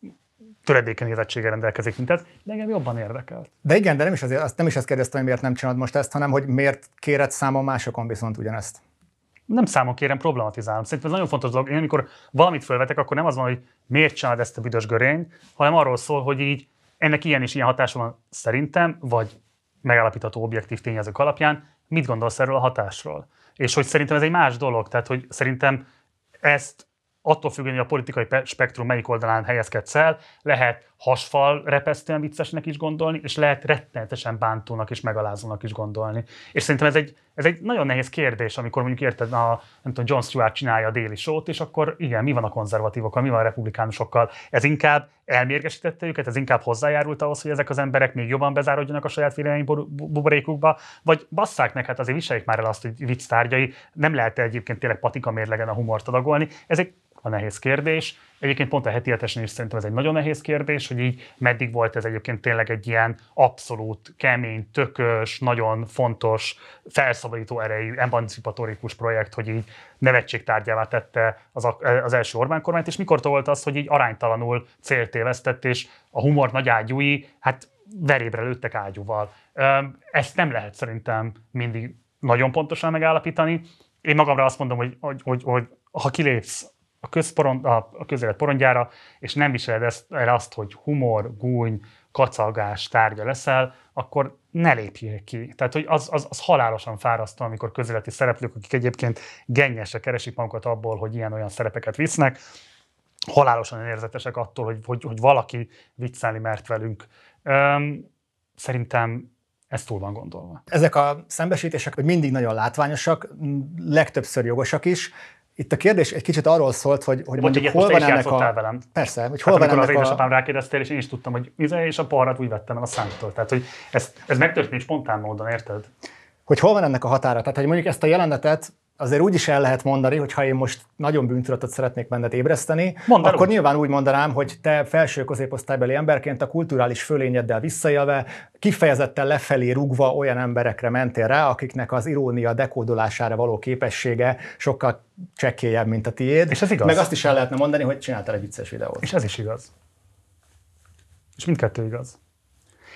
töredéken érettséggel rendelkezik, mint ez, de engem jobban érdekel. De igen, de nem is, azért, azt, nem is ezt kérdeztem, hogy miért nem csinálod most ezt, hanem hogy miért kéred számon másokon viszont ugyanezt nem számok kérem, problematizálom. Szerintem ez nagyon fontos dolog. Én amikor valamit felvetek, akkor nem az van, hogy miért csinálod ezt a büdös görény, hanem arról szól, hogy így ennek ilyen és ilyen hatása van szerintem, vagy megállapítható objektív tényezők alapján, mit gondolsz erről a hatásról? És hogy szerintem ez egy más dolog, tehát hogy szerintem ezt attól függően, hogy a politikai spektrum melyik oldalán helyezkedsz el, lehet hasfal repesztően viccesnek is gondolni, és lehet rettenetesen bántónak és megalázónak is gondolni. És szerintem ez egy, ez egy nagyon nehéz kérdés, amikor mondjuk érted, a, nem tudom, John Stewart csinálja a déli sót, és akkor igen, mi van a konzervatívokkal, mi van a republikánusokkal. Ez inkább elmérgesítette őket, ez inkább hozzájárult ahhoz, hogy ezek az emberek még jobban bezárodjanak a saját vélemény buborékukba, vagy basszák meg, hát azért viseljék már el azt, hogy vicc tárgyai, nem lehet egyébként tényleg patika mérlegen a humort adagolni. Ez egy a nehéz kérdés. Egyébként pont a heti hetesen is szerintem ez egy nagyon nehéz kérdés, hogy így meddig volt ez egyébként tényleg egy ilyen abszolút kemény, tökös, nagyon fontos, felszabadító erejű, emancipatorikus projekt, hogy így nevetségtárgyává tette az, a, az első Orbán kormányt, és mikor volt az, hogy így aránytalanul céltévesztett, és a humor nagy ágyúi, hát verébre lőttek ágyúval. Ezt nem lehet szerintem mindig nagyon pontosan megállapítani. Én magamra azt mondom, hogy, hogy, hogy, hogy ha kilépsz a, közporon, a, a közélet porondjára, és nem viseled ezt, el azt, hogy humor, gúny, kacagás tárgya leszel, akkor ne lépjél ki. Tehát, hogy az, az, az halálosan fárasztó, amikor közéleti szereplők, akik egyébként gennyesek keresik magukat abból, hogy ilyen-olyan szerepeket visznek, halálosan érzetesek attól, hogy, hogy, hogy valaki viccelni mert velünk. Üm, szerintem ez túl van gondolva. Ezek a szembesítések hogy mindig nagyon látványosak, legtöbbször jogosak is, itt a kérdés egy kicsit arról szólt, hogy, hogy Bocs, mondjuk hol van ennek a... velem. Persze, hogy hát hol hát, van ennek az édesapám a... rákérdeztél, és én is tudtam, hogy mize, és a parrat úgy vettem el a számtól. Tehát, hogy ez, ez megtörténik spontán módon, érted? Hogy hol van ennek a határa? Tehát, hogy mondjuk ezt a jelenetet azért úgy is el lehet mondani, hogy ha én most nagyon bűntudatot szeretnék benned ébreszteni, Mondanom. akkor nyilván úgy mondanám, hogy te felső középosztálybeli emberként a kulturális fölényeddel visszajelve, kifejezetten lefelé rugva olyan emberekre mentél rá, akiknek az irónia dekódolására való képessége sokkal csekélyebb, mint a tiéd. És ez igaz. Meg azt is el lehetne mondani, hogy csináltál egy vicces videót. És ez is igaz. És mindkettő igaz.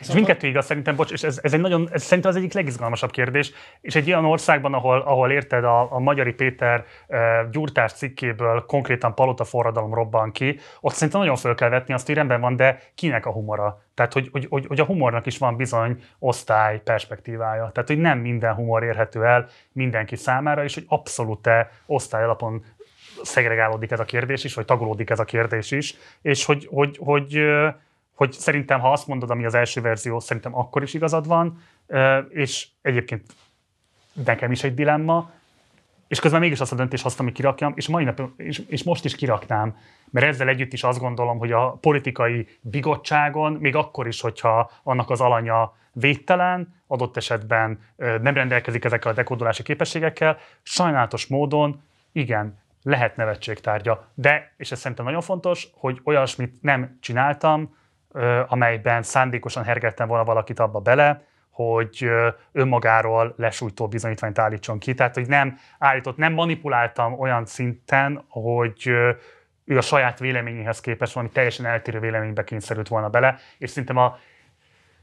És szóval... mindkettő igaz szerintem, bocs, és ez, ez, egy nagyon, ez szerintem az egyik legizgalmasabb kérdés, és egy olyan országban, ahol, ahol érted a, a Magyari Péter e, gyúrtás cikkéből konkrétan palota forradalom robban ki, ott szerintem nagyon föl kell vetni azt, hogy rendben van, de kinek a humora? Tehát, hogy, hogy, hogy, hogy a humornak is van bizony osztály perspektívája. Tehát, hogy nem minden humor érhető el mindenki számára, és hogy abszolút te osztály alapon szegregálódik ez a kérdés is, vagy tagolódik ez a kérdés is, és hogy, hogy, hogy, hogy hogy szerintem, ha azt mondod, ami az első verzió, szerintem akkor is igazad van, és egyébként nekem is egy dilemma, és közben mégis azt a döntést hoztam, hogy kirakjam, és, mai nap, és, és most is kiraknám, mert ezzel együtt is azt gondolom, hogy a politikai bigottságon, még akkor is, hogyha annak az alanya védtelen, adott esetben nem rendelkezik ezekkel a dekódolási képességekkel, sajnálatos módon igen, lehet nevetségtárgya. De, és ez szerintem nagyon fontos, hogy olyasmit nem csináltam, amelyben szándékosan hergettem volna valakit abba bele, hogy önmagáról lesújtó bizonyítványt állítson ki. Tehát, hogy nem állított, nem manipuláltam olyan szinten, hogy ő a saját véleményéhez képest valami teljesen eltérő véleménybe kényszerült volna bele, és szerintem a,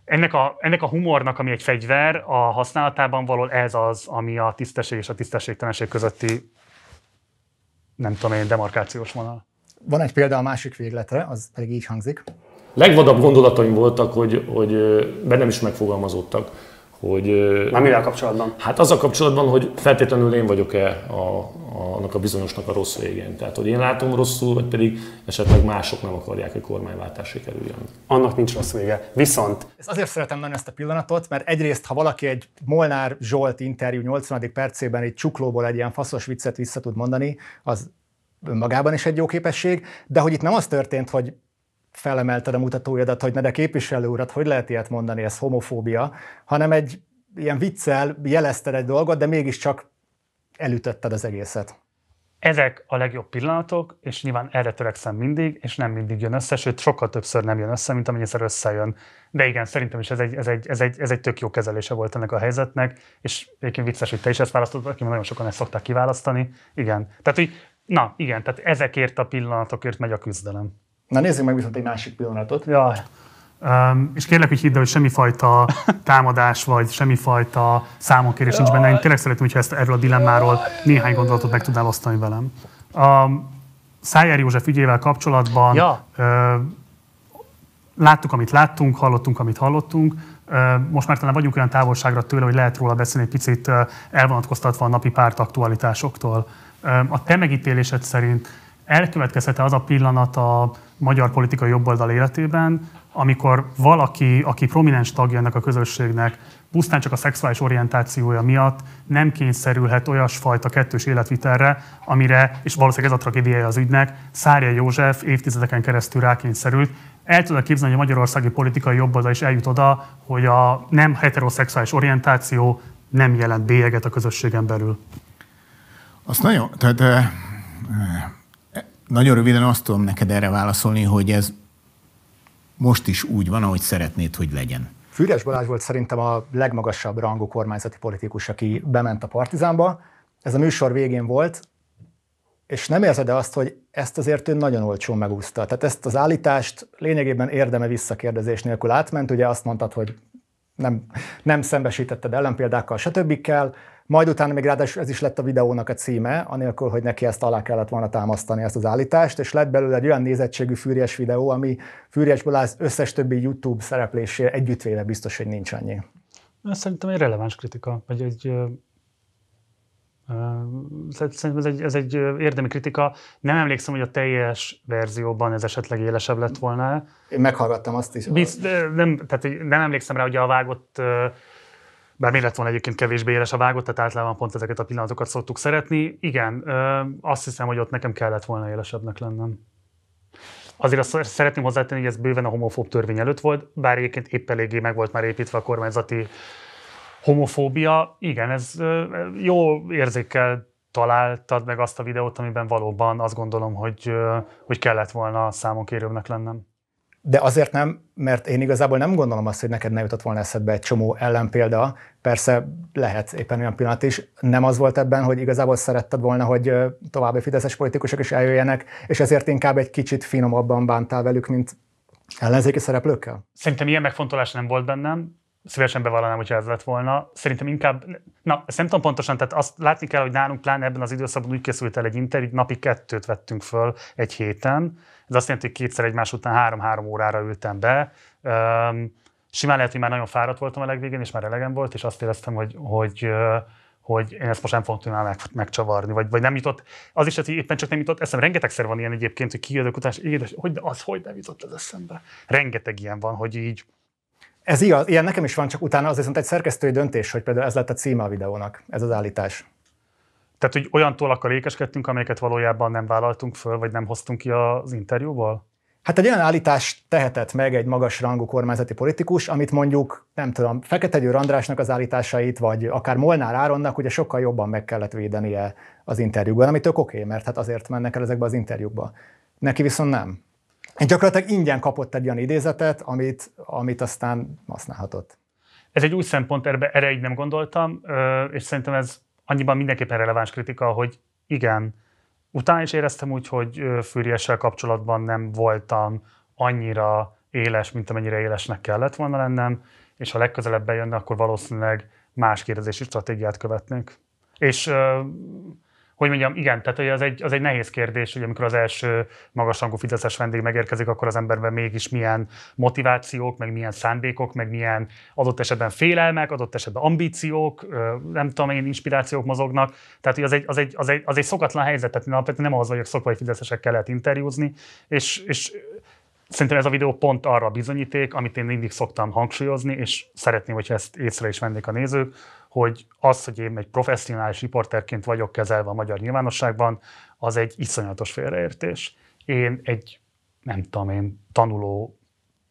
ennek, a, ennek a humornak, ami egy fegyver, a használatában való ez az, ami a tisztesség és a tisztességtelenség közötti, nem tudom én, demarkációs vonal. Van egy példa a másik végletre, az pedig így hangzik legvadabb gondolataim voltak, hogy, hogy bennem is megfogalmazódtak. Hogy, Már mivel kapcsolatban? Hát az a kapcsolatban, hogy feltétlenül én vagyok-e a, a, annak a bizonyosnak a rossz végén. Tehát, hogy én látom rosszul, vagy pedig esetleg mások nem akarják, hogy kormányváltás sikerüljön. Annak nincs rossz vége. Viszont... Ezt azért szeretem nagyon ezt a pillanatot, mert egyrészt, ha valaki egy Molnár Zsolt interjú 80. percében egy csuklóból egy ilyen faszos viccet vissza tud mondani, az önmagában is egy jó képesség, de hogy itt nem az történt, hogy felemelted a mutatójadat, hogy ne de képviselő urat, hogy lehet ilyet mondani, ez homofóbia, hanem egy ilyen viccel jelezted egy dolgot, de mégiscsak elütötted az egészet. Ezek a legjobb pillanatok, és nyilván erre törekszem mindig, és nem mindig jön össze, sőt, sokkal többször nem jön össze, mint amennyiszer összejön. De igen, szerintem is ez egy, ez, egy, ez, egy, ez egy tök jó kezelése volt ennek a helyzetnek, és egyébként vicces, hogy te is ezt választod, aki nagyon sokan ezt szokták kiválasztani. Igen. Tehát, hogy, na, igen, tehát ezekért a pillanatokért megy a küzdelem. Na nézzük meg viszont egy másik pillanatot. Ja. Um, és kérlek, hogy hidd el, hogy semmifajta támadás vagy semmifajta számonkérés nincs benne. Én tényleg szeretném, hogyha ezt erről a dilemmáról néhány gondolatot meg tudnál osztani velem. Um, Szájár József ügyével kapcsolatban ja. uh, láttuk, amit láttunk, hallottunk, amit hallottunk. Most már talán vagyunk olyan távolságra tőle, hogy lehet róla beszélni egy picit elvonatkoztatva a napi párt aktualitásoktól. A te megítélésed szerint elkövetkezhet-e az a pillanat a magyar politikai jobboldal életében, amikor valaki, aki prominens tagja ennek a közösségnek, pusztán csak a szexuális orientációja miatt nem kényszerülhet olyasfajta kettős életvitelre, amire, és valószínűleg ez a tragédiája az ügynek, Szárja József évtizedeken keresztül rákényszerült. El tudok képzelni, hogy a magyarországi politikai jobboldal is eljut oda, hogy a nem heteroszexuális orientáció nem jelent bélyeget a közösségen belül. Azt nagyon, tehát eh, nagyon röviden azt tudom neked erre válaszolni, hogy ez most is úgy van, ahogy szeretnéd, hogy legyen. Füres Balázs volt szerintem a legmagasabb rangú kormányzati politikus, aki bement a Partizánba. Ez a műsor végén volt, és nem érzed azt, hogy ezt azért ő nagyon olcsón megúszta. Tehát ezt az állítást lényegében érdeme visszakérdezés nélkül átment, ugye azt mondtad, hogy nem, nem szembesítetted ellenpéldákkal, stb. Majd utána még ráadásul ez is lett a videónak a címe, anélkül, hogy neki ezt alá kellett volna támasztani ezt az állítást, és lett belőle egy olyan nézettségű fűrjes videó, ami Fűrjes az összes többi YouTube szereplésére együttvéve biztos, hogy nincs annyi. Ez szerintem egy releváns kritika, vagy egy Szerintem ez egy, ez egy érdemi kritika. Nem emlékszem, hogy a teljes verzióban ez esetleg élesebb lett volna. Én meghallgattam azt is. Bizt, nem, tehát nem emlékszem rá, hogy a vágott bár még lett volna egyébként kevésbé éles a vágott, tehát általában pont ezeket a pillanatokat szoktuk szeretni. Igen, azt hiszem, hogy ott nekem kellett volna élesebbnek lennem. Azért azt szeretném hozzátenni, hogy ez bőven a homofób törvény előtt volt, bár egyébként épp eléggé meg volt már építve a kormányzati homofóbia. Igen, ez jó érzékkel találtad meg azt a videót, amiben valóban azt gondolom, hogy, hogy kellett volna számon kérőbbnek lennem de azért nem, mert én igazából nem gondolom azt, hogy neked ne jutott volna eszedbe egy csomó ellenpélda, persze lehet éppen olyan pillanat is, nem az volt ebben, hogy igazából szeretted volna, hogy további fideszes politikusok is eljöjjenek, és ezért inkább egy kicsit finomabban bántál velük, mint ellenzéki szereplőkkel? Szerintem ilyen megfontolás nem volt bennem, szívesen bevallanám, hogyha ez lett volna. Szerintem inkább, na, ezt nem tudom pontosan, tehát azt látni kell, hogy nálunk pláne ebben az időszakban úgy készült el egy interjú, napi kettőt vettünk föl egy héten. Ez azt jelenti, hogy kétszer egymás után három-három órára ültem be. Um, simán lehet, hogy már nagyon fáradt voltam a legvégén, és már elegem volt, és azt éreztem, hogy, hogy hogy én ezt most nem fogom tudni meg, megcsavarni, vagy, vagy nem jutott. Az is, hogy éppen csak nem jutott eszembe. Rengetegszer van ilyen egyébként, hogy kijövök utána, és édes, hogy de az, hogy nem jutott az eszembe. Rengeteg ilyen van, hogy így, ez igaz, ilyen nekem is van, csak utána az viszont egy szerkesztői döntés, hogy például ez lett a címe a videónak, ez az állítás. Tehát, hogy olyantól akkor ékeskedtünk, amelyeket valójában nem vállaltunk föl, vagy nem hoztunk ki az interjúból? Hát egy olyan állítást tehetett meg egy magas rangú kormányzati politikus, amit mondjuk, nem tudom, Fekete Győr Andrásnak az állításait, vagy akár Molnár Áronnak ugye sokkal jobban meg kellett védenie az interjúban, ami tök oké, okay, mert hát azért mennek el ezekbe az interjúkba. Neki viszont nem gyakorlatilag ingyen kapott egy olyan idézetet, amit, amit aztán használhatott. Ez egy új szempont, erre, erre így nem gondoltam, és szerintem ez annyiban mindenképpen releváns kritika, hogy igen, utána is éreztem úgy, hogy Fűriessel kapcsolatban nem voltam annyira éles, mint amennyire élesnek kellett volna lennem, és ha legközelebb bejönne, akkor valószínűleg más kérdezési stratégiát követnék. És hogy mondjam, igen, tehát hogy az egy, az egy nehéz kérdés, hogy amikor az első magasrangú fideszes vendég megérkezik, akkor az emberben mégis milyen motivációk, meg milyen szándékok, meg milyen adott esetben félelmek, adott esetben ambíciók, nem tudom én, inspirációk mozognak. Tehát hogy az egy, az egy, az egy, az egy szokatlan helyzet, tehát alapvetően nem az vagyok szokva, hogy fideszesekkel lehet interjúzni, és, és Szerintem ez a videó pont arra bizonyíték, amit én mindig szoktam hangsúlyozni, és szeretném, hogyha ezt észre is vennék a nézők, hogy az, hogy én egy professzionális riporterként vagyok kezelve a magyar nyilvánosságban, az egy iszonyatos félreértés. Én egy, nem tudom én, tanuló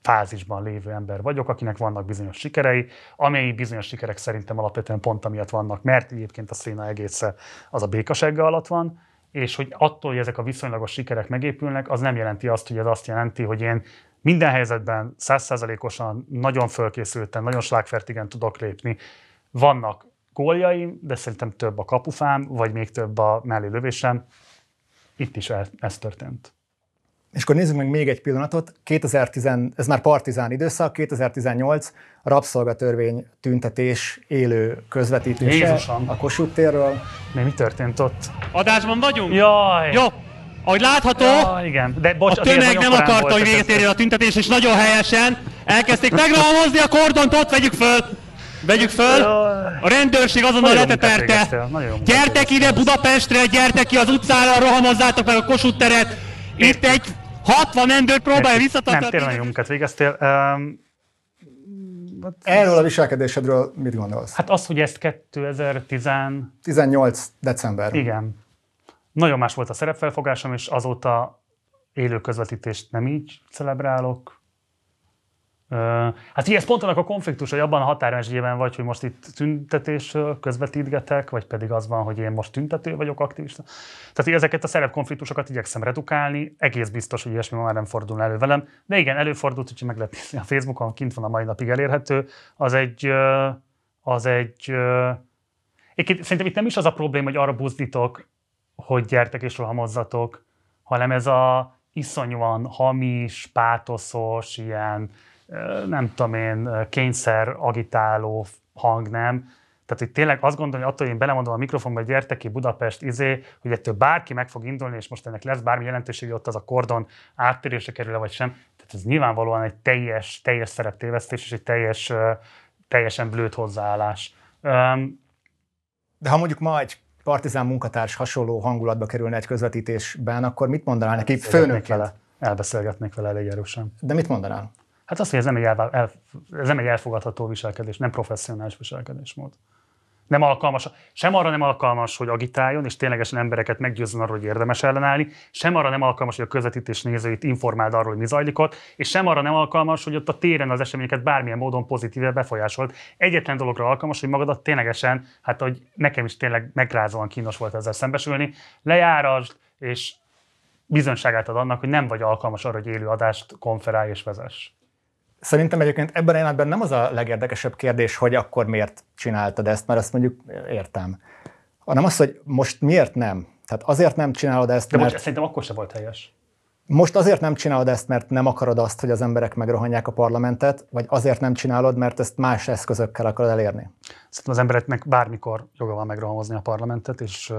fázisban lévő ember vagyok, akinek vannak bizonyos sikerei, amely bizonyos sikerek szerintem alapvetően pont amiatt vannak, mert egyébként a széna egészen az a békasegge alatt van, és hogy attól, hogy ezek a viszonylagos sikerek megépülnek, az nem jelenti azt, hogy ez azt jelenti, hogy én minden helyzetben százszerzalékosan, nagyon fölkészülten, nagyon slágfertigen tudok lépni, vannak góljaim, de szerintem több a kapufám, vagy még több a mellé lövésem. Itt is ez történt. És akkor nézzük meg még egy pillanatot. 2010, ez már partizán időszak, 2018 a rabszolgatörvény tüntetés élő közvetítése Jézusom. a Kossuth térről. Mi, mi történt ott? Adásban vagyunk? Jaj! Jó! Ahogy látható, ja, igen. De bocs, a tömeg nem akarta, hogy véget érjen a tüntetés, és nagyon helyesen elkezdték megrahamozni a kordont, ott vegyük föl! Vegyük föl! A rendőrség azonnal leteperte! Gyertek ide Budapestre, gyertek ki az utcára, rohamozzátok meg a Kossuth teret! Itt egy 60 rendőr próbálja visszatartani. Nem, tényleg jó munkát végeztél. Um, Erről a viselkedésedről mit gondolsz? Hát az, hogy ezt 2010... 18 december. Igen. Nagyon más volt a szerepfelfogásom, és azóta élő közvetítést nem így celebrálok. Hát ugye ez pont annak a konfliktus, hogy abban a határmesdjében vagy, hogy most itt tüntetés közvetítgetek, vagy pedig az van, hogy én most tüntető vagyok aktivista. Tehát ezeket a szerepkonfliktusokat igyekszem redukálni, egész biztos, hogy ilyesmi már nem fordul elő velem, de igen, előfordult, hogy meg lehet nézni a Facebookon, kint van a mai napig elérhető, az egy, az egy, Egyébként szerintem itt nem is az a probléma, hogy arra buzdítok, hogy gyertek és rohamozzatok, hanem ez a iszonyúan hamis, pátoszos, ilyen nem tudom én, kényszer agitáló hang, nem? Tehát, hogy tényleg azt gondolom, hogy attól, hogy én belemondom a mikrofonba, hogy gyertek ki Budapest izé, hogy ettől bárki meg fog indulni, és most ennek lesz bármi jelentősége, ott az a kordon áttörésre kerül vagy sem. Tehát ez nyilvánvalóan egy teljes, teljes szereptévesztés, és egy teljes, teljesen blőtt hozzáállás. Um, de ha mondjuk ma egy partizán munkatárs hasonló hangulatba kerülne egy közvetítésben, akkor mit mondanál neki főnök Vele. Elbeszélgetnék vele elég erősen. De mit mondanál? Hát azt, hogy ez nem egy, elvá, el, ez nem egy elfogadható viselkedés, nem professzionális viselkedésmód. Nem alkalmas, sem arra nem alkalmas, hogy agitáljon, és ténylegesen embereket meggyőzzön arról, hogy érdemes ellenállni, sem arra nem alkalmas, hogy a közvetítés nézőit informáld arról, hogy mi zajlik ott, és sem arra nem alkalmas, hogy ott a téren az eseményeket bármilyen módon pozitíve befolyásolt. Egyetlen dologra alkalmas, hogy magadat ténylegesen, hát hogy nekem is tényleg megrázóan kínos volt ezzel szembesülni, lejárasd, és bizonyságát ad annak, hogy nem vagy alkalmas arra, hogy élő adást konferálj és vezess. Szerintem egyébként ebben a jelenetben nem az a legérdekesebb kérdés, hogy akkor miért csináltad ezt, mert azt mondjuk értem, hanem az, hogy most miért nem. Tehát azért nem csinálod ezt, De mert... Most, szerintem akkor sem volt helyes. Most azért nem csinálod ezt, mert nem akarod azt, hogy az emberek megrohanják a parlamentet, vagy azért nem csinálod, mert ezt más eszközökkel akarod elérni? Szerintem az embereknek bármikor joga van megrohamozni a parlamentet, és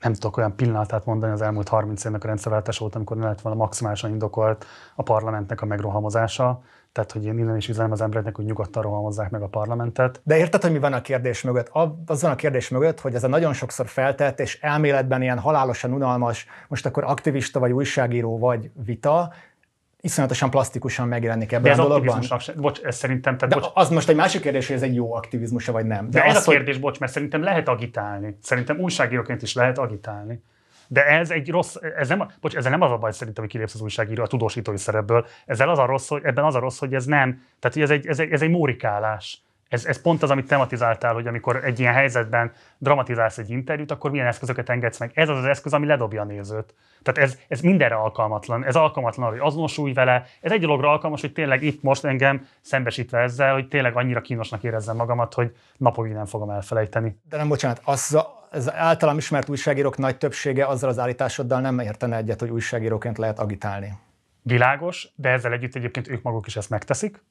nem tudok olyan pillanatát mondani az elmúlt 30 évnek a rendszerváltás óta, amikor nem lett volna maximálisan indokolt a parlamentnek a megrohamozása. Tehát, hogy én innen is üzenem az embereknek, hogy nyugodtan rohamozzák meg a parlamentet. De érted, hogy mi van a kérdés mögött? Az van a kérdés mögött, hogy ez a nagyon sokszor feltett és elméletben ilyen halálosan unalmas, most akkor aktivista vagy újságíró vagy vita, iszonyatosan plastikusan megjelenik ebben de ez a dologban. Se, bocs, ez szerintem... Tehát, de bocs, az most egy másik kérdés, hogy ez egy jó aktivizmusa vagy nem. De, de ez az, a kérdés, hogy... bocs, mert szerintem lehet agitálni. Szerintem újságíróként is lehet agitálni. De ez egy rossz, ez nem, bocs, ezzel nem az a baj szerintem, hogy kilépsz az újságíró a tudósítói szerepből. Ezzel az a rossz, hogy ebben az a rossz, hogy ez nem. Tehát hogy ez egy, ez egy, ez egy mórikálás. Ez, ez pont az, amit tematizáltál, hogy amikor egy ilyen helyzetben dramatizálsz egy interjút, akkor milyen eszközöket engedsz meg. Ez az az eszköz, ami ledobja a nézőt. Tehát ez, ez mindenre alkalmatlan. Ez alkalmatlan arra, hogy azonosulj vele. Ez egy dologra alkalmas, hogy tényleg itt most engem szembesítve ezzel, hogy tényleg annyira kínosnak érezzem magamat, hogy napokig nem fogom elfelejteni. De nem, bocsánat, az, az általam ismert újságírók nagy többsége azzal az állításoddal nem értene egyet, hogy újságíróként lehet agitálni. Világos, de ezzel együtt egyébként ők maguk is ezt megteszik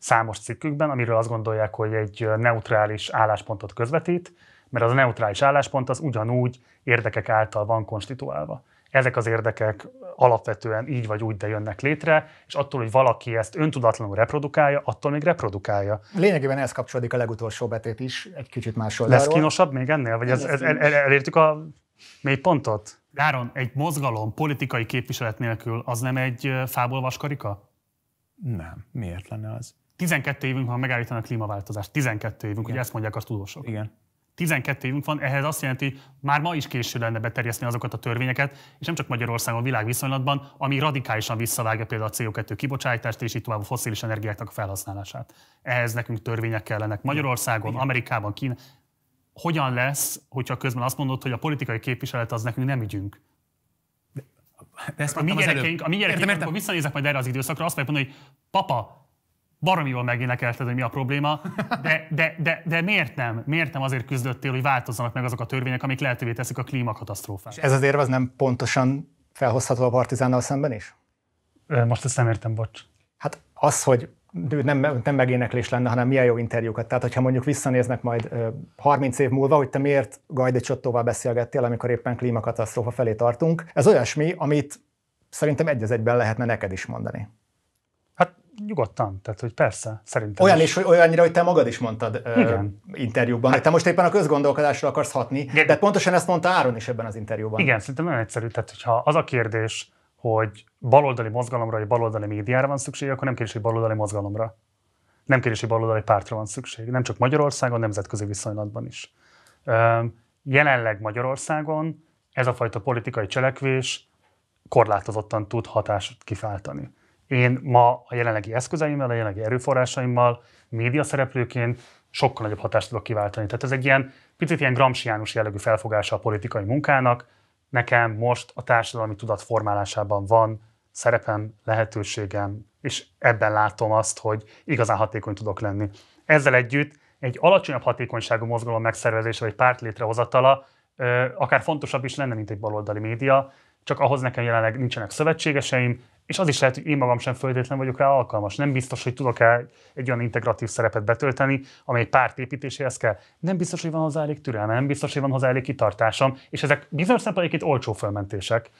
számos cikkükben, amiről azt gondolják, hogy egy neutrális álláspontot közvetít, mert az a neutrális álláspont az ugyanúgy érdekek által van konstituálva. Ezek az érdekek alapvetően így vagy úgy, de jönnek létre, és attól, hogy valaki ezt öntudatlanul reprodukálja, attól még reprodukálja. Lényegében ez kapcsolódik a legutolsó betét is, egy kicsit más oldalról. Lesz kínosabb még ennél? Vagy ez, ez, el, el, elértük a mély pontot? Áron, egy mozgalom politikai képviselet nélkül az nem egy fából vaskarika? Nem. Miért lenne az? 12 évünk van megállítani a klímaváltozást. 12 évünk, Igen. ugye ezt mondják a tudósok. Igen. 12 évünk van, ehhez azt jelenti, már ma is késő lenne beterjeszteni azokat a törvényeket, és nem csak Magyarországon, világviszonylatban, ami radikálisan visszavágja például a CO2 kibocsátást és így tovább a foszilis energiáknak a felhasználását. Ehhez nekünk törvények kellenek Magyarországon, Igen. Amerikában, Kína. Hogyan lesz, hogyha közben azt mondod, hogy a politikai képviselet az nekünk nem ügyünk? De, de ezt a mi gyerekeink, a mi gyerekeink értem, értem. amikor visszanézek majd erre az időszakra, azt fogják mondani, hogy papa, baromi jól megénekelted, hogy mi a probléma, de, de, de, de miért nem? Miért nem azért küzdöttél, hogy változzanak meg azok a törvények, amik lehetővé teszik a klímakatasztrófát? És ez az érve az nem pontosan felhozható a partizánnal szemben is? Most ezt nem értem, bocs. Hát az, hogy nem, nem megéneklés lenne, hanem milyen jó interjúkat. Tehát, hogyha mondjuk visszanéznek majd 30 év múlva, hogy te miért Gajdi Csottóval beszélgettél, amikor éppen klímakatasztrófa felé tartunk, ez olyasmi, amit szerintem egy az egyben lehetne neked is mondani. Nyugodtan, tehát hogy persze, szerintem. Olyan is, hogy olyannyira, hogy te magad is mondtad Igen. Ö, interjúban, hát, te most éppen a közgondolkodásra akarsz hatni, Igen. de pontosan ezt mondta Áron is ebben az interjúban. Igen, szerintem nagyon egyszerű, tehát hogyha az a kérdés, hogy baloldali mozgalomra vagy baloldali médiára van szükség, akkor nem kérdés, hogy baloldali mozgalomra. Nem kérdés, hogy baloldali pártra van szükség. Nem csak Magyarországon, nemzetközi viszonylatban is. Ö, jelenleg Magyarországon ez a fajta politikai cselekvés korlátozottan tud hatást kifáltani. Én ma a jelenlegi eszközeimmel, a jelenlegi erőforrásaimmal, média szereplőként sokkal nagyobb hatást tudok kiváltani. Tehát ez egy ilyen picit ilyen gramsiánus jellegű felfogása a politikai munkának. Nekem most a társadalmi tudat formálásában van szerepem, lehetőségem, és ebben látom azt, hogy igazán hatékony tudok lenni. Ezzel együtt egy alacsonyabb hatékonyságú mozgalom megszervezése vagy párt létrehozatala akár fontosabb is lenne, mint egy baloldali média, csak ahhoz nekem jelenleg nincsenek szövetségeseim, és az is lehet, hogy én magam sem földetlen vagyok rá alkalmas. Nem biztos, hogy tudok-e egy olyan integratív szerepet betölteni, amely egy párt építéséhez kell. Nem biztos, hogy van hozzá elég türelme, nem biztos, hogy van hozzá elég kitartásom, és ezek bizonyos szempontból itt olcsó fölmentések.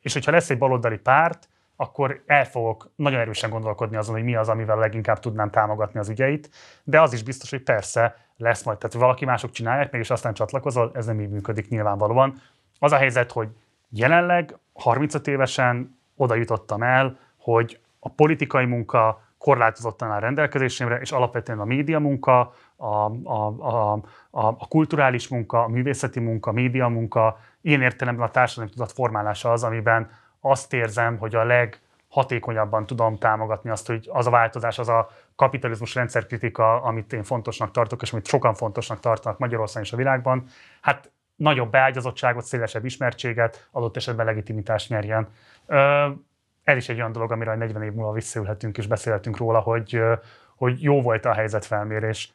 És hogyha lesz egy baloldali párt, akkor el fogok nagyon erősen gondolkodni azon, hogy mi az, amivel leginkább tudnám támogatni az ügyeit, de az is biztos, hogy persze lesz majd. Tehát valaki mások csinálják, mégis aztán csatlakozol, ez nem így működik nyilvánvalóan. Az a helyzet, hogy jelenleg 35 évesen oda jutottam el, hogy a politikai munka korlátozottan áll rendelkezésemre, és alapvetően a média munka, a, a, a, a, a kulturális munka, a művészeti munka, a média munka, ilyen értelemben a társadalmi tudat formálása az, amiben azt érzem, hogy a leghatékonyabban tudom támogatni azt, hogy az a változás, az a kapitalizmus rendszerkritika, amit én fontosnak tartok, és amit sokan fontosnak tartanak Magyarországon és a világban, hát nagyobb beágyazottságot, szélesebb ismertséget, adott esetben legitimitást nyerjen. Ez is egy olyan dolog, amire 40 év múlva visszaülhetünk és beszélhetünk róla, hogy, hogy jó volt a helyzetfelmérés.